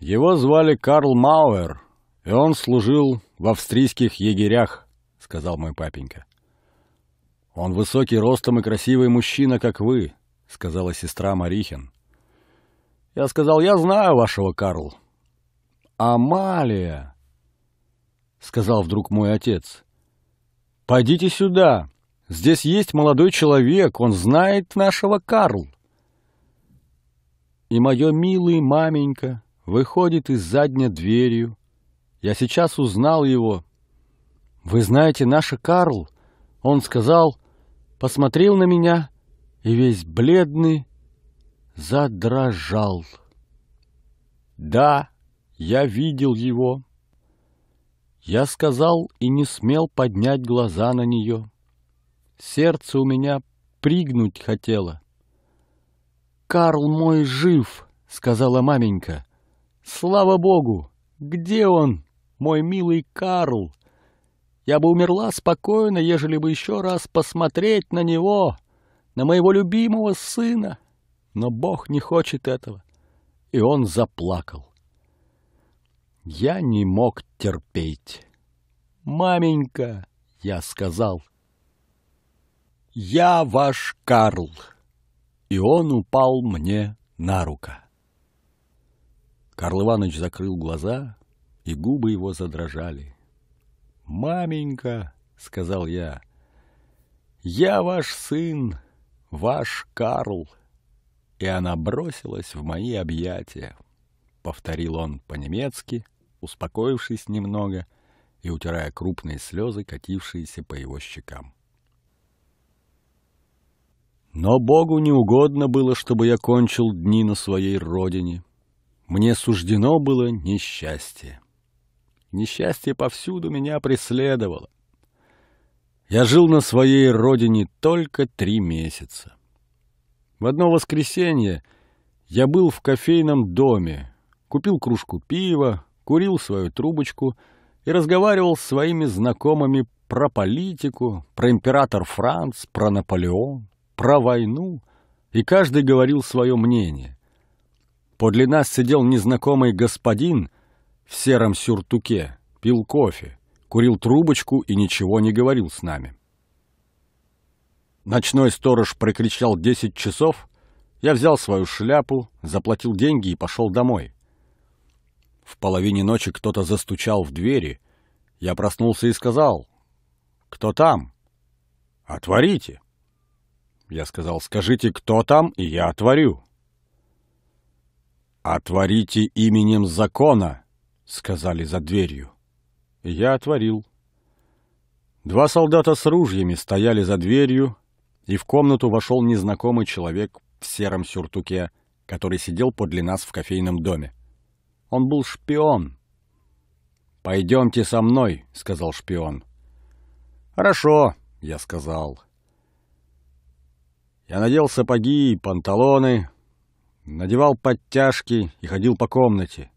Его звали Карл Мауэр, и он служил в австрийских егерях, сказал мой папенька. Он высокий ростом и красивый мужчина, как вы, сказала сестра Марихин. Я сказал, я знаю вашего, Карл. Амалия, сказал вдруг мой отец. Пойдите сюда. Здесь есть молодой человек, он знает нашего Карл и мое милый маменька выходит из задней дверью. Я сейчас узнал его. Вы знаете, наша Карл, он сказал, посмотрел на меня и весь бледный задрожал. Да, я видел его. Я сказал и не смел поднять глаза на нее. Сердце у меня пригнуть хотело. «Карл мой жив!» — сказала маменька. «Слава богу! Где он, мой милый Карл? Я бы умерла спокойно, ежели бы еще раз посмотреть на него, на моего любимого сына. Но Бог не хочет этого». И он заплакал. Я не мог терпеть. «Маменька!» — я сказал. «Я ваш Карл!» и он упал мне на рука. Карл Иванович закрыл глаза, и губы его задрожали. «Маменька», — сказал я, — «я ваш сын, ваш Карл». И она бросилась в мои объятия, — повторил он по-немецки, успокоившись немного и утирая крупные слезы, катившиеся по его щекам. Но Богу не угодно было, чтобы я кончил дни на своей родине. Мне суждено было несчастье. Несчастье повсюду меня преследовало. Я жил на своей родине только три месяца. В одно воскресенье я был в кофейном доме, купил кружку пива, курил свою трубочку и разговаривал с своими знакомыми про политику, про император Франц, про Наполеон про войну, и каждый говорил свое мнение. Подле нас сидел незнакомый господин в сером сюртуке, пил кофе, курил трубочку и ничего не говорил с нами. Ночной сторож прокричал десять часов, я взял свою шляпу, заплатил деньги и пошел домой. В половине ночи кто-то застучал в двери. Я проснулся и сказал, «Кто там?» «Отворите!» Я сказал, скажите, кто там, и я отворю. «Отворите именем закона», — сказали за дверью. Я отворил. Два солдата с ружьями стояли за дверью, и в комнату вошел незнакомый человек в сером сюртуке, который сидел подле нас в кофейном доме. Он был шпион. «Пойдемте со мной», — сказал шпион. «Хорошо», — я сказал. Я надел сапоги и панталоны, надевал подтяжки и ходил по комнате.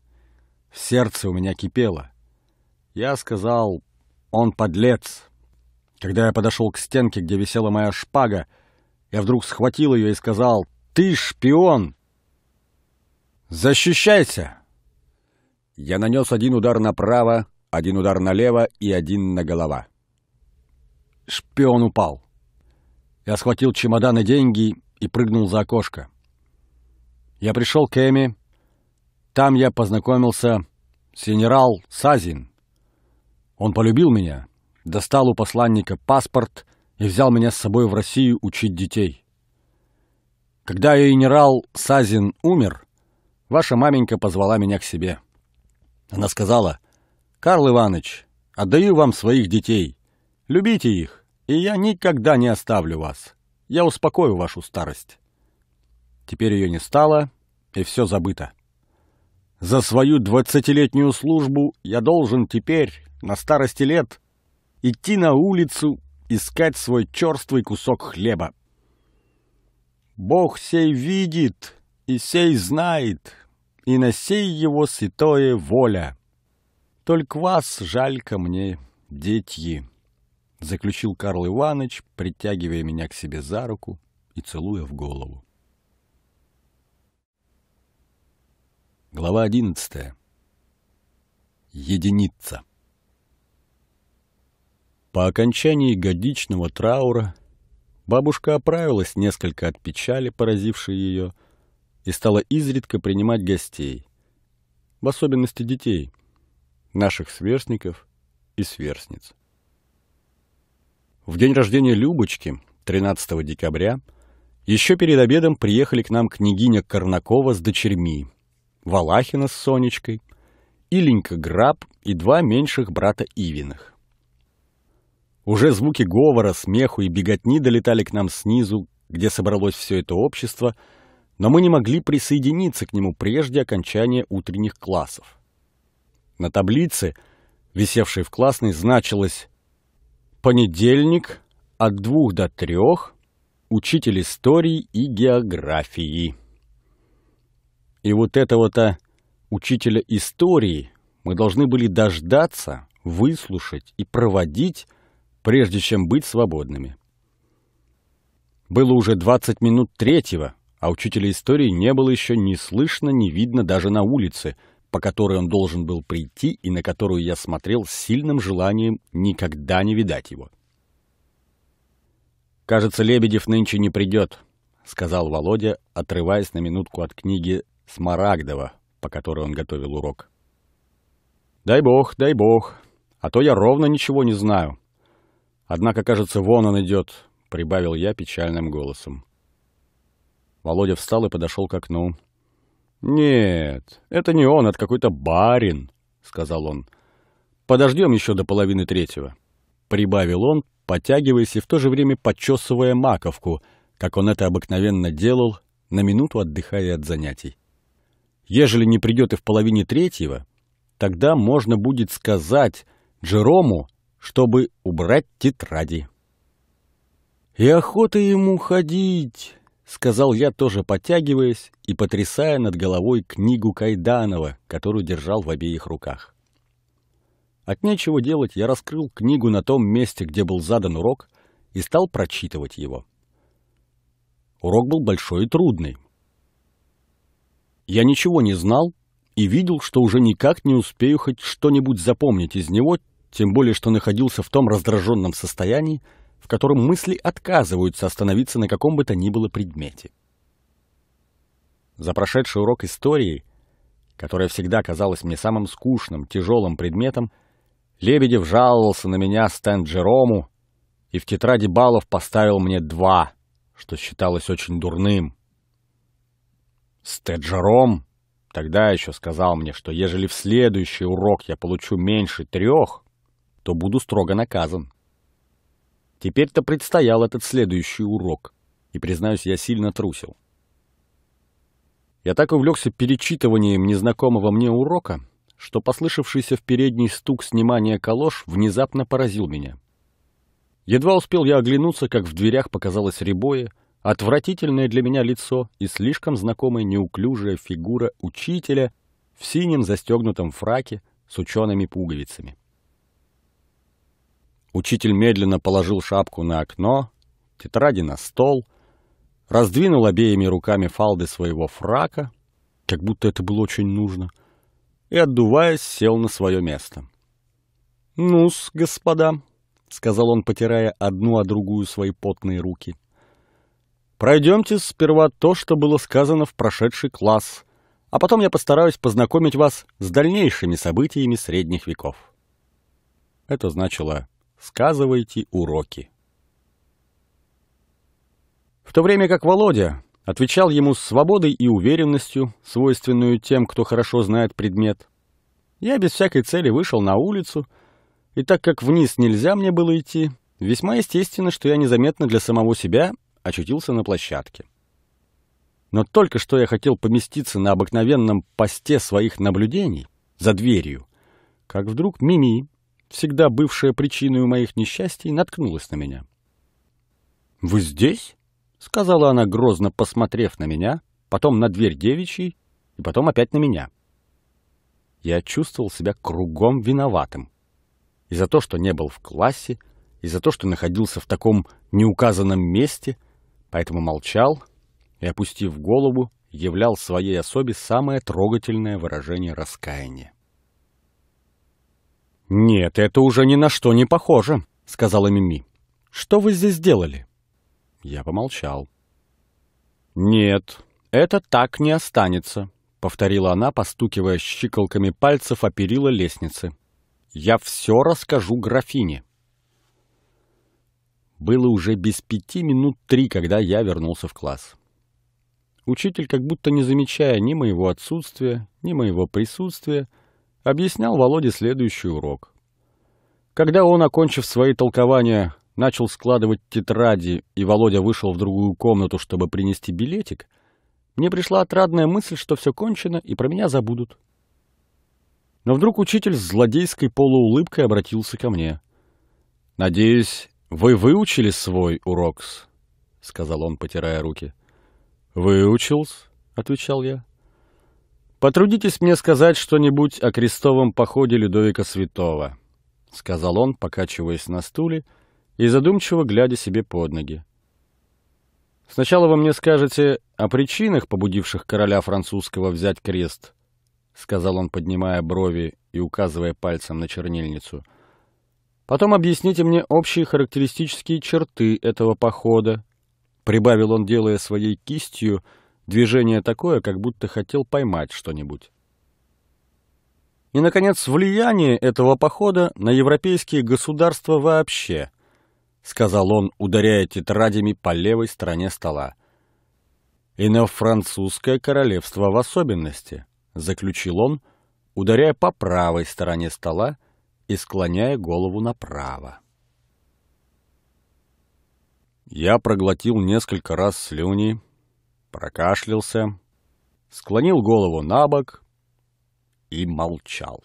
В сердце у меня кипело. Я сказал, он подлец. Когда я подошел к стенке, где висела моя шпага, я вдруг схватил ее и сказал, ты шпион! Защищайся! Я нанес один удар направо, один удар налево и один на голова. Шпион упал. Я схватил чемодан и деньги и прыгнул за окошко. Я пришел к Эми. Там я познакомился с генерал Сазин. Он полюбил меня, достал у посланника паспорт и взял меня с собой в Россию учить детей. Когда генерал Сазин умер, ваша маменька позвала меня к себе. Она сказала, «Карл Иванович, отдаю вам своих детей. Любите их и я никогда не оставлю вас. Я успокою вашу старость». Теперь ее не стало, и все забыто. За свою двадцатилетнюю службу я должен теперь, на старости лет, идти на улицу, искать свой черствый кусок хлеба. Бог сей видит и сей знает, и на сей его святое воля. Только вас жалько мне, детьи. — заключил Карл Иванович, притягивая меня к себе за руку и целуя в голову. Глава одиннадцатая. Единица. По окончании годичного траура бабушка оправилась несколько от печали, поразившей ее, и стала изредка принимать гостей, в особенности детей, наших сверстников и сверстниц. В день рождения Любочки, 13 декабря, еще перед обедом приехали к нам княгиня Корнакова с дочерьми, Валахина с Сонечкой, Иленька Граб и два меньших брата Ивиных. Уже звуки говора, смеху и беготни долетали к нам снизу, где собралось все это общество, но мы не могли присоединиться к нему прежде окончания утренних классов. На таблице, висевшей в классной, значилось Понедельник от двух до трех. Учитель истории и географии. И вот этого-то учителя истории мы должны были дождаться, выслушать и проводить, прежде чем быть свободными. Было уже 20 минут третьего, а учителя истории не было еще ни слышно, ни видно даже на улице – по которой он должен был прийти и на которую я смотрел с сильным желанием никогда не видать его. «Кажется, Лебедев нынче не придет», — сказал Володя, отрываясь на минутку от книги Смарагдова, по которой он готовил урок. «Дай бог, дай бог, а то я ровно ничего не знаю. Однако, кажется, вон он идет», — прибавил я печальным голосом. Володя встал и подошел к окну. «Нет, это не он, это какой-то барин», — сказал он. «Подождем еще до половины третьего», — прибавил он, потягиваясь и в то же время подчесывая маковку, как он это обыкновенно делал, на минуту отдыхая от занятий. Ежели не придет и в половине третьего, тогда можно будет сказать Джерому, чтобы убрать тетради. «И охота ему ходить», — сказал я, тоже подтягиваясь и потрясая над головой книгу Кайданова, которую держал в обеих руках. От нечего делать я раскрыл книгу на том месте, где был задан урок, и стал прочитывать его. Урок был большой и трудный. Я ничего не знал и видел, что уже никак не успею хоть что-нибудь запомнить из него, тем более что находился в том раздраженном состоянии, котором мысли отказываются остановиться на каком бы то ни было предмете. За прошедший урок истории, которая всегда казалась мне самым скучным, тяжелым предметом, Лебедев жаловался на меня Стэн Джерому и в тетради баллов поставил мне два, что считалось очень дурным. Стэн Джером тогда еще сказал мне, что ежели в следующий урок я получу меньше трех, то буду строго наказан. Теперь-то предстоял этот следующий урок. И, признаюсь, я сильно трусил. Я так увлекся перечитыванием незнакомого мне урока, что послышавшийся в передний стук снимания калош внезапно поразил меня. Едва успел я оглянуться, как в дверях показалось ребое, отвратительное для меня лицо и слишком знакомая неуклюжая фигура учителя в синем застегнутом фраке с учеными пуговицами. Учитель медленно положил шапку на окно, тетради на стол, раздвинул обеими руками фалды своего фрака, как будто это было очень нужно, и, отдуваясь, сел на свое место. «Ну-с, господа», — сказал он, потирая одну о другую свои потные руки, — «пройдемте сперва то, что было сказано в прошедший класс, а потом я постараюсь познакомить вас с дальнейшими событиями средних веков». Это значило Сказывайте уроки. В то время как Володя отвечал ему с свободой и уверенностью, свойственную тем, кто хорошо знает предмет, я без всякой цели вышел на улицу, и так как вниз нельзя мне было идти, весьма естественно, что я незаметно для самого себя очутился на площадке. Но только что я хотел поместиться на обыкновенном посте своих наблюдений за дверью, как вдруг Мими, всегда бывшая причиной моих несчастий, наткнулась на меня. «Вы здесь?» — сказала она, грозно посмотрев на меня, потом на дверь девичьей и потом опять на меня. Я чувствовал себя кругом виноватым. И за то, что не был в классе, и за то, что находился в таком неуказанном месте, поэтому молчал и, опустив голову, являл своей особе самое трогательное выражение раскаяния. «Нет, это уже ни на что не похоже», — сказала Мими. «Что вы здесь делали?» Я помолчал. «Нет, это так не останется», — повторила она, постукивая щиколками пальцев о перила лестницы. «Я все расскажу графине». Было уже без пяти минут три, когда я вернулся в класс. Учитель, как будто не замечая ни моего отсутствия, ни моего присутствия, объяснял Володе следующий урок. Когда он, окончив свои толкования, начал складывать тетради, и Володя вышел в другую комнату, чтобы принести билетик, мне пришла отрадная мысль, что все кончено и про меня забудут. Но вдруг учитель с злодейской полуулыбкой обратился ко мне. «Надеюсь, вы выучили свой урокс?» — сказал он, потирая руки. «Выучился», — отвечал я. «Потрудитесь мне сказать что-нибудь о крестовом походе Людовика Святого», — сказал он, покачиваясь на стуле и задумчиво глядя себе под ноги. «Сначала вы мне скажете о причинах, побудивших короля французского взять крест», — сказал он, поднимая брови и указывая пальцем на чернильницу. «Потом объясните мне общие характеристические черты этого похода», — прибавил он, делая своей кистью — Движение такое, как будто хотел поймать что-нибудь. И, наконец, влияние этого похода на европейские государства вообще, сказал он, ударяя тетрадями по левой стороне стола. И на французское королевство в особенности, заключил он, ударяя по правой стороне стола и склоняя голову направо. Я проглотил несколько раз слюни, прокашлялся, склонил голову на бок и молчал.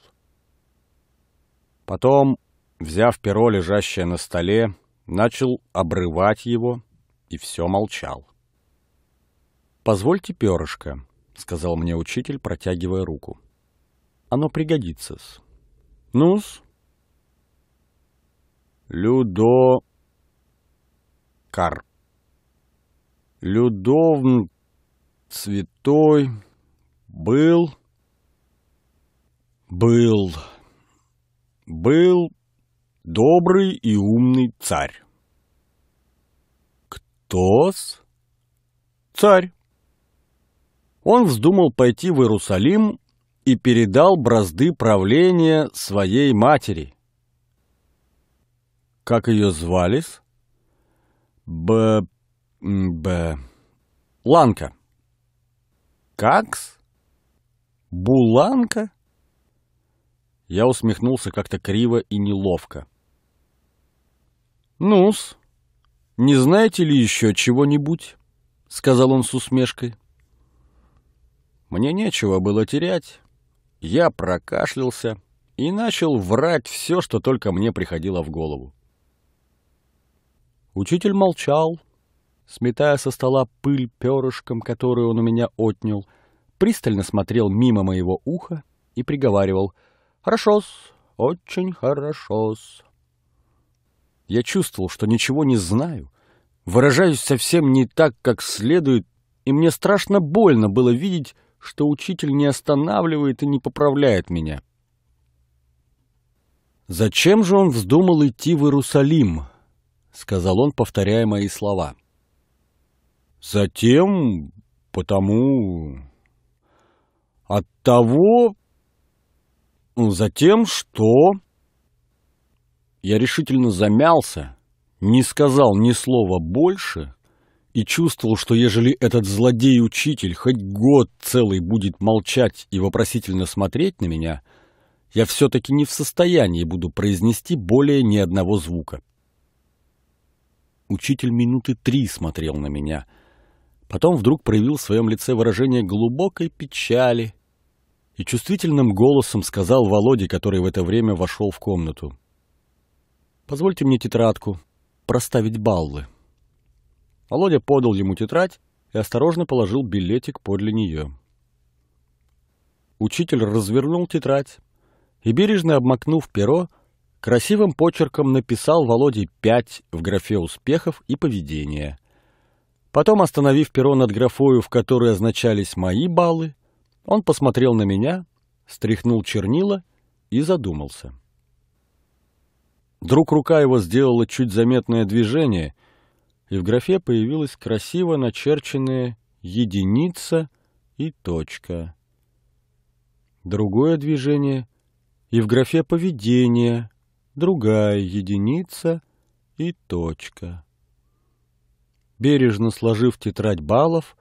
Потом, взяв перо, лежащее на столе, начал обрывать его и все молчал. «Позвольте перышко», — сказал мне учитель, протягивая руку. «Оно пригодится-с». «Ну-с». «Людо...» «Кар». «Людовн...» святой, был, был, был добрый и умный царь. Кто-с? Царь. Он вздумал пойти в Иерусалим и передал бразды правления своей матери. Как ее звались? Б... Б... Ланка. Какс? Буланка? Я усмехнулся как-то криво и неловко. Нус, не знаете ли еще чего-нибудь?» — сказал он с усмешкой. Мне нечего было терять. Я прокашлялся и начал врать все, что только мне приходило в голову. Учитель молчал, сметая со стола пыль перышком, которую он у меня отнял, пристально смотрел мимо моего уха и приговаривал «Хорошо-с, очень хорошо-с». Я чувствовал, что ничего не знаю, выражаюсь совсем не так, как следует, и мне страшно больно было видеть, что учитель не останавливает и не поправляет меня. «Зачем же он вздумал идти в Иерусалим?» — сказал он, повторяя мои слова. — Затем, потому... От того... Ну, затем, что... Я решительно замялся, не сказал ни слова больше и чувствовал, что ежели этот злодей-учитель хоть год целый будет молчать и вопросительно смотреть на меня, я все-таки не в состоянии буду произнести более ни одного звука. Учитель минуты три смотрел на меня — Потом вдруг проявил в своем лице выражение глубокой печали и чувствительным голосом сказал Володе, который в это время вошел в комнату. «Позвольте мне тетрадку, проставить баллы». Володя подал ему тетрадь и осторожно положил билетик подле нее. Учитель развернул тетрадь и, бережно обмакнув перо, красивым почерком написал Володе пять в графе успехов и поведения, Потом, остановив перо над графою, в которой означались мои баллы, он посмотрел на меня, стряхнул чернила и задумался. Вдруг рука его сделала чуть заметное движение, и в графе появилась красиво начерченная «единица» и «точка». Другое движение, и в графе «поведение» другая единица и «точка». Бережно сложив тетрадь баллов,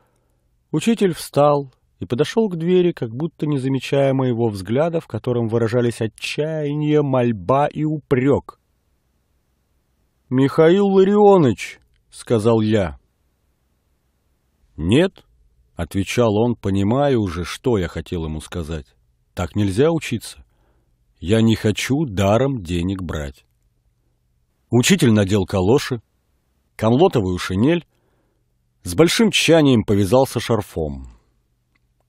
учитель встал и подошел к двери, как будто не замечая моего взгляда, в котором выражались отчаяние, мольба и упрек. «Михаил Ларионович!» — сказал я. «Нет», — отвечал он, понимая уже, что я хотел ему сказать. «Так нельзя учиться. Я не хочу даром денег брать». Учитель надел калоши, камлотовую шинель, с большим тщанием повязался шарфом.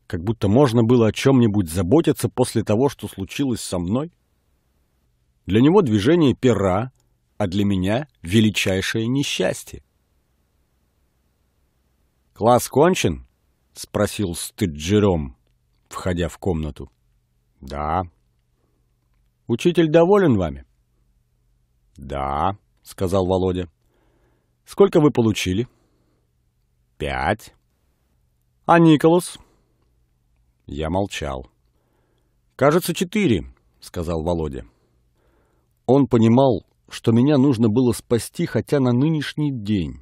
Как будто можно было о чем-нибудь заботиться после того, что случилось со мной. Для него движение пера, а для меня величайшее несчастье. «Класс кончен?» — спросил стыджером, входя в комнату. «Да». «Учитель доволен вами?» «Да», — сказал Володя. Сколько вы получили? Пять. А Николас? Я молчал. Кажется, четыре, сказал Володя. Он понимал, что меня нужно было спасти хотя на нынешний день.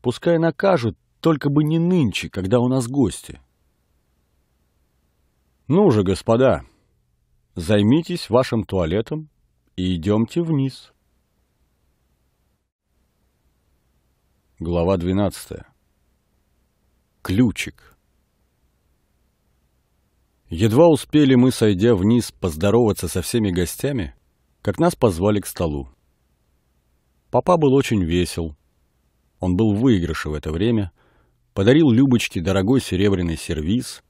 Пускай накажут, только бы не нынче, когда у нас гости. Ну же, господа, займитесь вашим туалетом и идемте вниз. Глава 12. Ключик. Едва успели мы, сойдя вниз, поздороваться со всеми гостями, как нас позвали к столу. Папа был очень весел. Он был в выигрыше в это время, подарил Любочке дорогой серебряный сервиз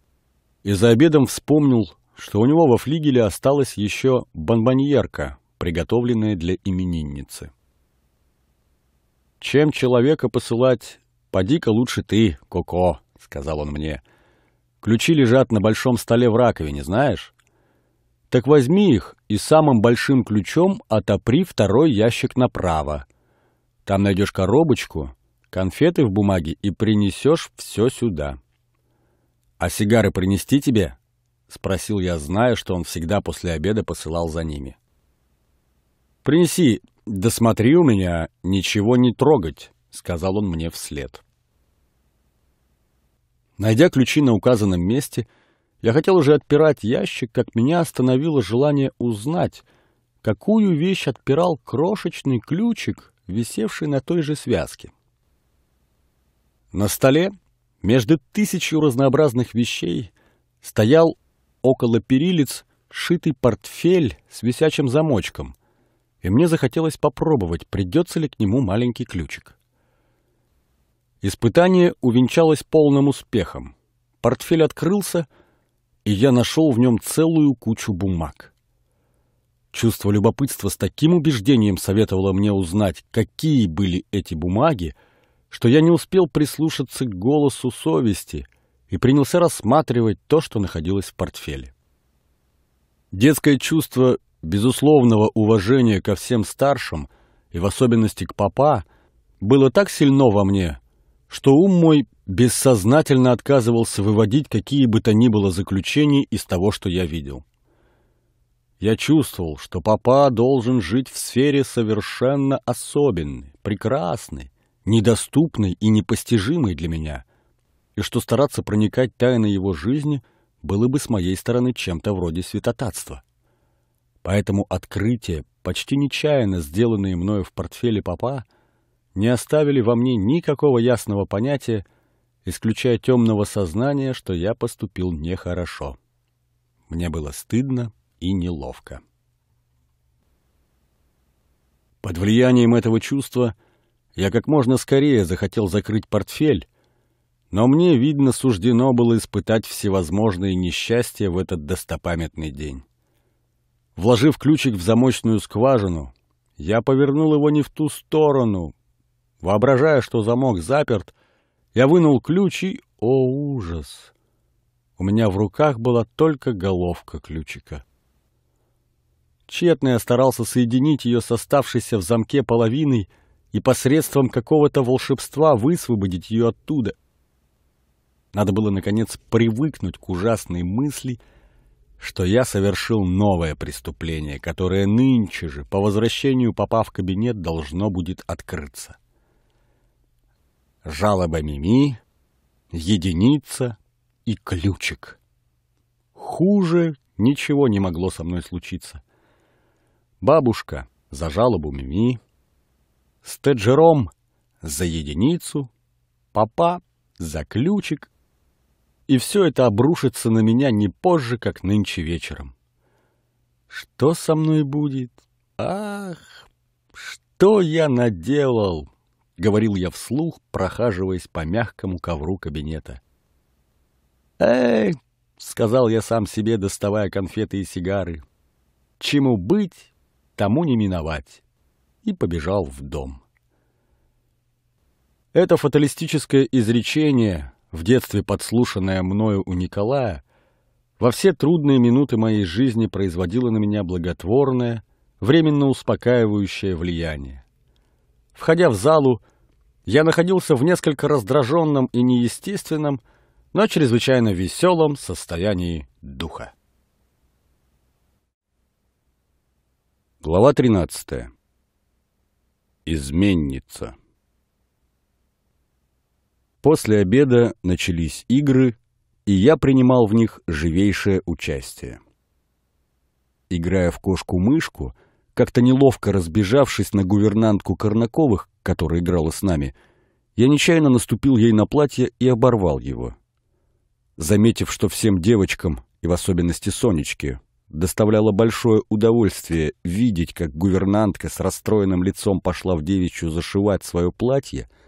и за обедом вспомнил, что у него во флигеле осталась еще бонбоньерка, приготовленная для именинницы. Чем человека посылать, поди-ка лучше ты, Коко, — сказал он мне. Ключи лежат на большом столе в раковине, знаешь? Так возьми их и самым большим ключом отопри второй ящик направо. Там найдешь коробочку, конфеты в бумаге и принесешь все сюда. — А сигары принести тебе? — спросил я, зная, что он всегда после обеда посылал за ними. — Принеси «Да смотри у меня, ничего не трогать», — сказал он мне вслед. Найдя ключи на указанном месте, я хотел уже отпирать ящик, как меня остановило желание узнать, какую вещь отпирал крошечный ключик, висевший на той же связке. На столе, между тысячью разнообразных вещей, стоял около перилец шитый портфель с висячим замочком — и мне захотелось попробовать, придется ли к нему маленький ключик. Испытание увенчалось полным успехом. Портфель открылся, и я нашел в нем целую кучу бумаг. Чувство любопытства с таким убеждением советовало мне узнать, какие были эти бумаги, что я не успел прислушаться к голосу совести и принялся рассматривать то, что находилось в портфеле. Детское чувство безусловного уважения ко всем старшим и в особенности к папа было так сильно во мне, что ум мой бессознательно отказывался выводить какие бы то ни было заключений из того, что я видел. Я чувствовал, что папа должен жить в сфере совершенно особенной, прекрасной, недоступной и непостижимой для меня, и что стараться проникать тайны его жизни было бы с моей стороны чем-то вроде святотатства. Поэтому открытие, почти нечаянно сделанное мною в портфеле папа, не оставили во мне никакого ясного понятия, исключая темного сознания, что я поступил нехорошо. Мне было стыдно и неловко. Под влиянием этого чувства я как можно скорее захотел закрыть портфель, но мне, видно, суждено было испытать всевозможные несчастья в этот достопамятный день. Вложив ключик в замочную скважину, я повернул его не в ту сторону. Воображая, что замок заперт, я вынул ключ и... О, ужас! У меня в руках была только головка ключика. Тщетно я старался соединить ее с оставшейся в замке половиной и посредством какого-то волшебства высвободить ее оттуда. Надо было, наконец, привыкнуть к ужасной мысли — что я совершил новое преступление, которое нынче же, по возвращению попав в кабинет, должно будет открыться. Жалоба Мими, единица и ключик. Хуже ничего не могло со мной случиться. Бабушка за жалобу Мими, Стеджером за единицу, папа за ключик и все это обрушится на меня не позже, как нынче вечером. Что со мной будет? Ах, что я наделал? говорил я вслух, прохаживаясь по мягкому ковру кабинета. Эй, сказал я сам себе, доставая конфеты и сигары. Чему быть, тому не миновать. И побежал в дом. Это фаталистическое изречение в детстве подслушанная мною у Николая, во все трудные минуты моей жизни производила на меня благотворное, временно успокаивающее влияние. Входя в залу, я находился в несколько раздраженном и неестественном, но чрезвычайно веселом состоянии духа. Глава тринадцатая. Изменница. После обеда начались игры, и я принимал в них живейшее участие. Играя в кошку-мышку, как-то неловко разбежавшись на гувернантку Корнаковых, которая играла с нами, я нечаянно наступил ей на платье и оборвал его. Заметив, что всем девочкам, и в особенности Сонечке, доставляло большое удовольствие видеть, как гувернантка с расстроенным лицом пошла в девичью зашивать свое платье —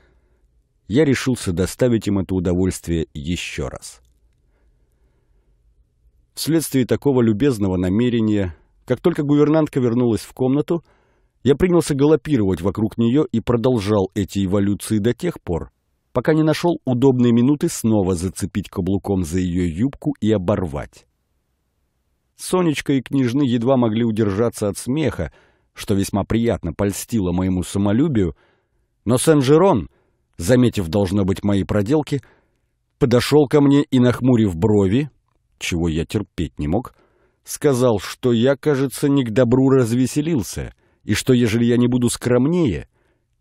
я решился доставить им это удовольствие еще раз. Вследствие такого любезного намерения, как только гувернантка вернулась в комнату, я принялся галопировать вокруг нее и продолжал эти эволюции до тех пор, пока не нашел удобной минуты снова зацепить каблуком за ее юбку и оборвать. Сонечка и княжны едва могли удержаться от смеха, что весьма приятно польстило моему самолюбию, но Сен-Жерон — заметив, должно быть, мои проделки, подошел ко мне и, нахмурив брови, чего я терпеть не мог, сказал, что я, кажется, не к добру развеселился, и что, ежели я не буду скромнее,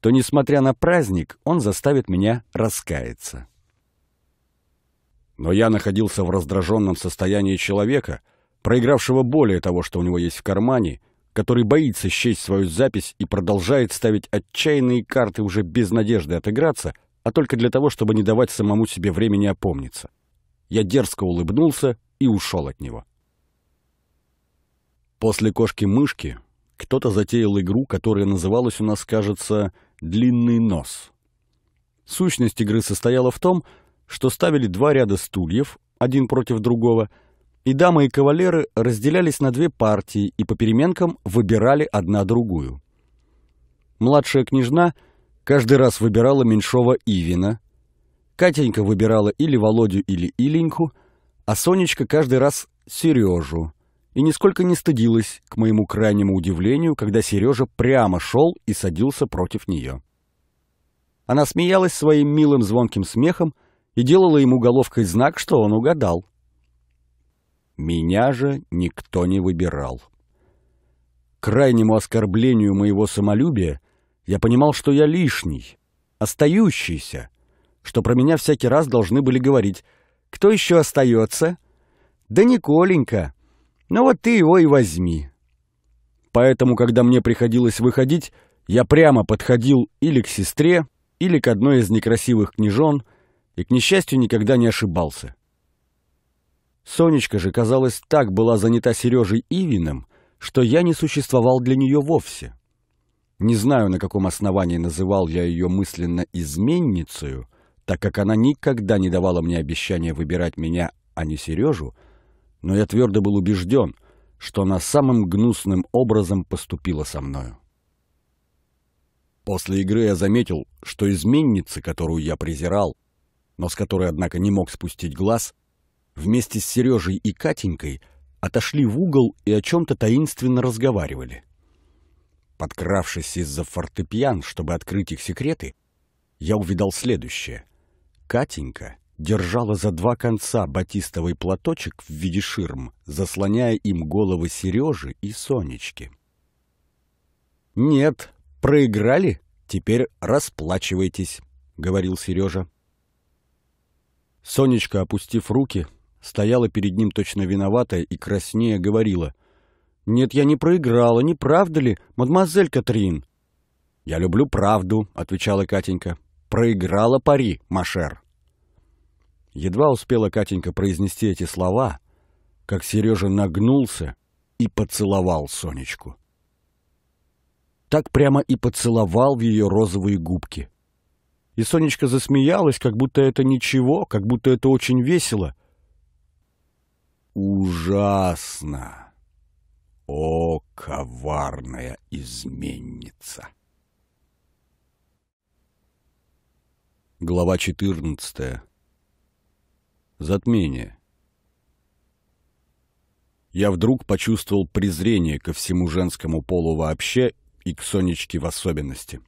то, несмотря на праздник, он заставит меня раскаяться. Но я находился в раздраженном состоянии человека, проигравшего более того, что у него есть в кармане, который боится счесть свою запись и продолжает ставить отчаянные карты уже без надежды отыграться, а только для того, чтобы не давать самому себе времени опомниться. Я дерзко улыбнулся и ушел от него. После кошки-мышки кто-то затеял игру, которая называлась у нас, кажется, «Длинный нос». Сущность игры состояла в том, что ставили два ряда стульев, один против другого — и дамы и кавалеры разделялись на две партии и по переменкам выбирали одна другую. Младшая княжна каждый раз выбирала меньшого Ивина, Катенька выбирала или Володю, или Иленьку, а Сонечка каждый раз Сережу, и нисколько не стыдилась, к моему крайнему удивлению, когда Сережа прямо шел и садился против нее. Она смеялась своим милым звонким смехом и делала ему головкой знак, что он угадал. Меня же никто не выбирал. К крайнему оскорблению моего самолюбия я понимал, что я лишний, остающийся, что про меня всякий раз должны были говорить «Кто еще остается?» «Да Николенька! Ну вот ты его и возьми!» Поэтому, когда мне приходилось выходить, я прямо подходил или к сестре, или к одной из некрасивых княжон, и, к несчастью, никогда не ошибался. Сонечка же, казалось, так была занята Сережей Ивиным, что я не существовал для нее вовсе. Не знаю, на каком основании называл я ее мысленно изменницей, так как она никогда не давала мне обещания выбирать меня, а не Сережу, но я твердо был убежден, что она самым гнусным образом поступила со мною. После игры я заметил, что изменница, которую я презирал, но с которой, однако, не мог спустить глаз, вместе с Сережей и Катенькой отошли в угол и о чем-то таинственно разговаривали. Подкравшись из-за фортепиан, чтобы открыть их секреты, я увидал следующее. Катенька держала за два конца батистовый платочек в виде ширм, заслоняя им головы Сережи и Сонечки. «Нет, проиграли? Теперь расплачивайтесь», — говорил Сережа. Сонечка, опустив руки, стояла перед ним точно виноватая и краснее говорила. «Нет, я не проиграла, не правда ли, мадемуазель Катрин?» «Я люблю правду», — отвечала Катенька. «Проиграла пари, Машер». Едва успела Катенька произнести эти слова, как Сережа нагнулся и поцеловал Сонечку. Так прямо и поцеловал в ее розовые губки. И Сонечка засмеялась, как будто это ничего, как будто это очень весело — ужасно! О, коварная изменница! Глава четырнадцатая. Затмение. Я вдруг почувствовал презрение ко всему женскому полу вообще и к Сонечке в особенности.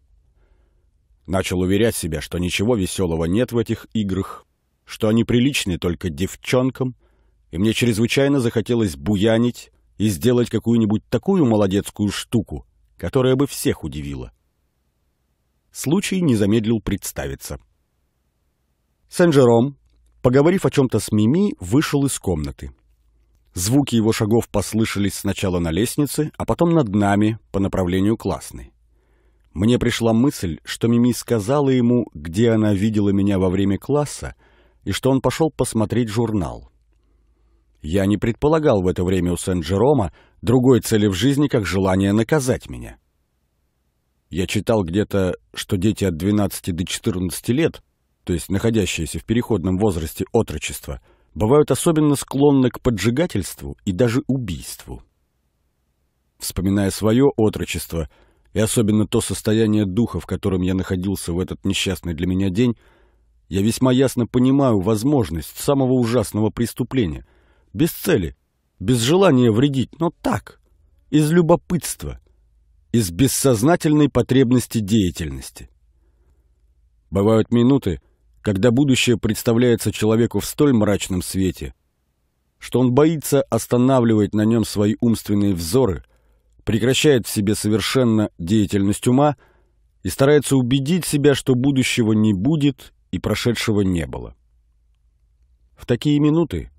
Начал уверять себя, что ничего веселого нет в этих играх, что они приличны только девчонкам, и мне чрезвычайно захотелось буянить и сделать какую-нибудь такую молодецкую штуку, которая бы всех удивила. Случай не замедлил представиться. Сен-Жером, поговорив о чем-то с Мими, вышел из комнаты. Звуки его шагов послышались сначала на лестнице, а потом над нами по направлению классной. Мне пришла мысль, что Мими сказала ему, где она видела меня во время класса, и что он пошел посмотреть журнал. Я не предполагал в это время у Сен-Джерома другой цели в жизни, как желание наказать меня. Я читал где-то, что дети от 12 до 14 лет, то есть находящиеся в переходном возрасте отрочества, бывают особенно склонны к поджигательству и даже убийству. Вспоминая свое отрочество и особенно то состояние духа, в котором я находился в этот несчастный для меня день, я весьма ясно понимаю возможность самого ужасного преступления, без цели, без желания вредить, но так, из любопытства, из бессознательной потребности деятельности. Бывают минуты, когда будущее представляется человеку в столь мрачном свете, что он боится останавливать на нем свои умственные взоры, прекращает в себе совершенно деятельность ума и старается убедить себя, что будущего не будет и прошедшего не было. В такие минуты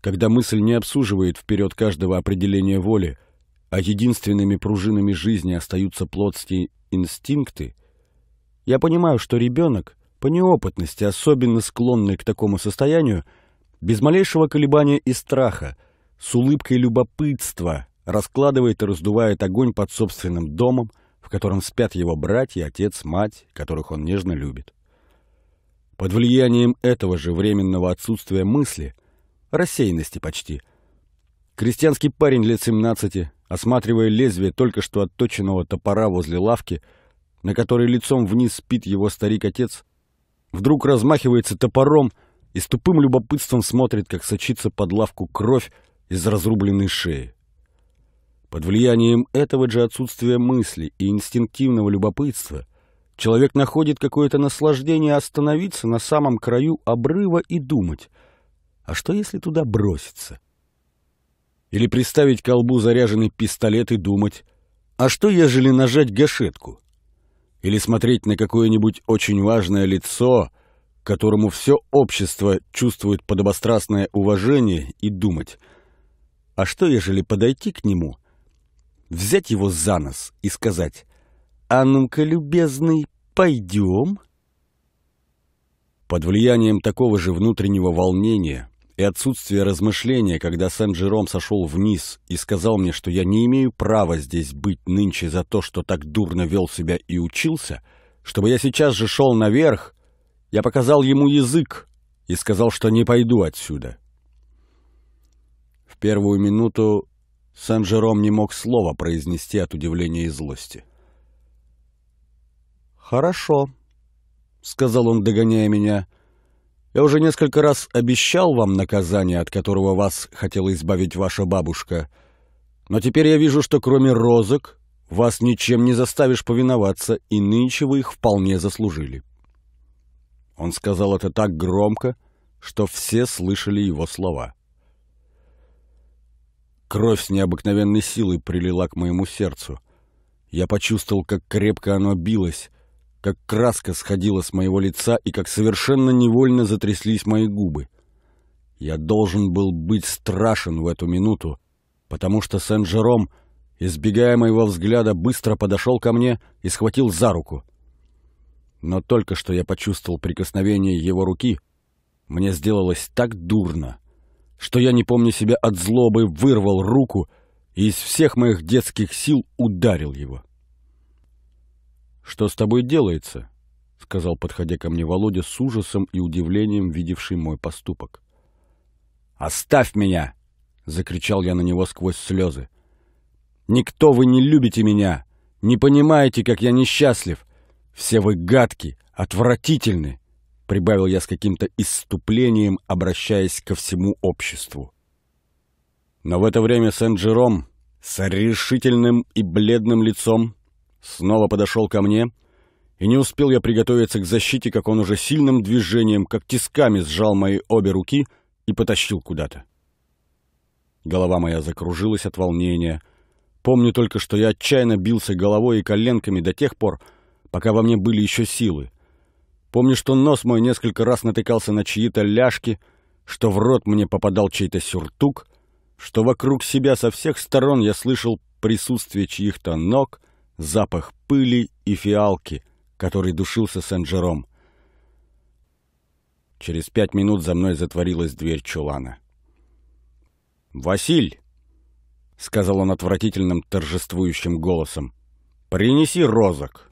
когда мысль не обсуживает вперед каждого определения воли, а единственными пружинами жизни остаются плотские инстинкты, я понимаю, что ребенок, по неопытности, особенно склонный к такому состоянию, без малейшего колебания и страха, с улыбкой любопытства раскладывает и раздувает огонь под собственным домом, в котором спят его братья, отец, мать, которых он нежно любит. Под влиянием этого же временного отсутствия мысли – рассеянности почти. Крестьянский парень лет 17, осматривая лезвие только что отточенного топора возле лавки, на которой лицом вниз спит его старик-отец, вдруг размахивается топором и с тупым любопытством смотрит, как сочится под лавку кровь из разрубленной шеи. Под влиянием этого же отсутствия мысли и инстинктивного любопытства человек находит какое-то наслаждение остановиться на самом краю обрыва и думать, а что, если туда броситься? Или приставить колбу заряженный пистолет и думать, а что, ежели нажать гашетку? Или смотреть на какое-нибудь очень важное лицо, которому все общество чувствует подобострастное уважение, и думать, а что, ежели подойти к нему, взять его за нос и сказать, «А ну-ка, любезный, пойдем?» Под влиянием такого же внутреннего волнения и отсутствие размышления, когда Сен-Жером сошел вниз и сказал мне, что я не имею права здесь быть нынче за то, что так дурно вел себя и учился, чтобы я сейчас же шел наверх, я показал ему язык и сказал, что не пойду отсюда. В первую минуту Сен-Жером не мог слова произнести от удивления и злости. «Хорошо», — сказал он, догоняя меня, — я уже несколько раз обещал вам наказание, от которого вас хотела избавить ваша бабушка. Но теперь я вижу, что кроме розок вас ничем не заставишь повиноваться, и нынче вы их вполне заслужили». Он сказал это так громко, что все слышали его слова. Кровь с необыкновенной силой прилила к моему сердцу. Я почувствовал, как крепко оно билось, как краска сходила с моего лица и как совершенно невольно затряслись мои губы. Я должен был быть страшен в эту минуту, потому что Сен-Жером, избегая моего взгляда, быстро подошел ко мне и схватил за руку. Но только что я почувствовал прикосновение его руки, мне сделалось так дурно, что я, не помню себя от злобы, вырвал руку и из всех моих детских сил ударил его. «Что с тобой делается?» — сказал, подходя ко мне Володя с ужасом и удивлением, видевший мой поступок. «Оставь меня!» — закричал я на него сквозь слезы. «Никто вы не любите меня! Не понимаете, как я несчастлив! Все вы гадки, отвратительны!» — прибавил я с каким-то исступлением, обращаясь ко всему обществу. Но в это время Сен-Джером с решительным и бледным лицом Снова подошел ко мне, и не успел я приготовиться к защите, как он уже сильным движением, как тисками сжал мои обе руки и потащил куда-то. Голова моя закружилась от волнения. Помню только, что я отчаянно бился головой и коленками до тех пор, пока во мне были еще силы. Помню, что нос мой несколько раз натыкался на чьи-то ляжки, что в рот мне попадал чей-то сюртук, что вокруг себя со всех сторон я слышал присутствие чьих-то ног — запах пыли и фиалки, который душился Сен-Жером. Через пять минут за мной затворилась дверь чулана. «Василь!» — сказал он отвратительным торжествующим голосом. «Принеси розок!»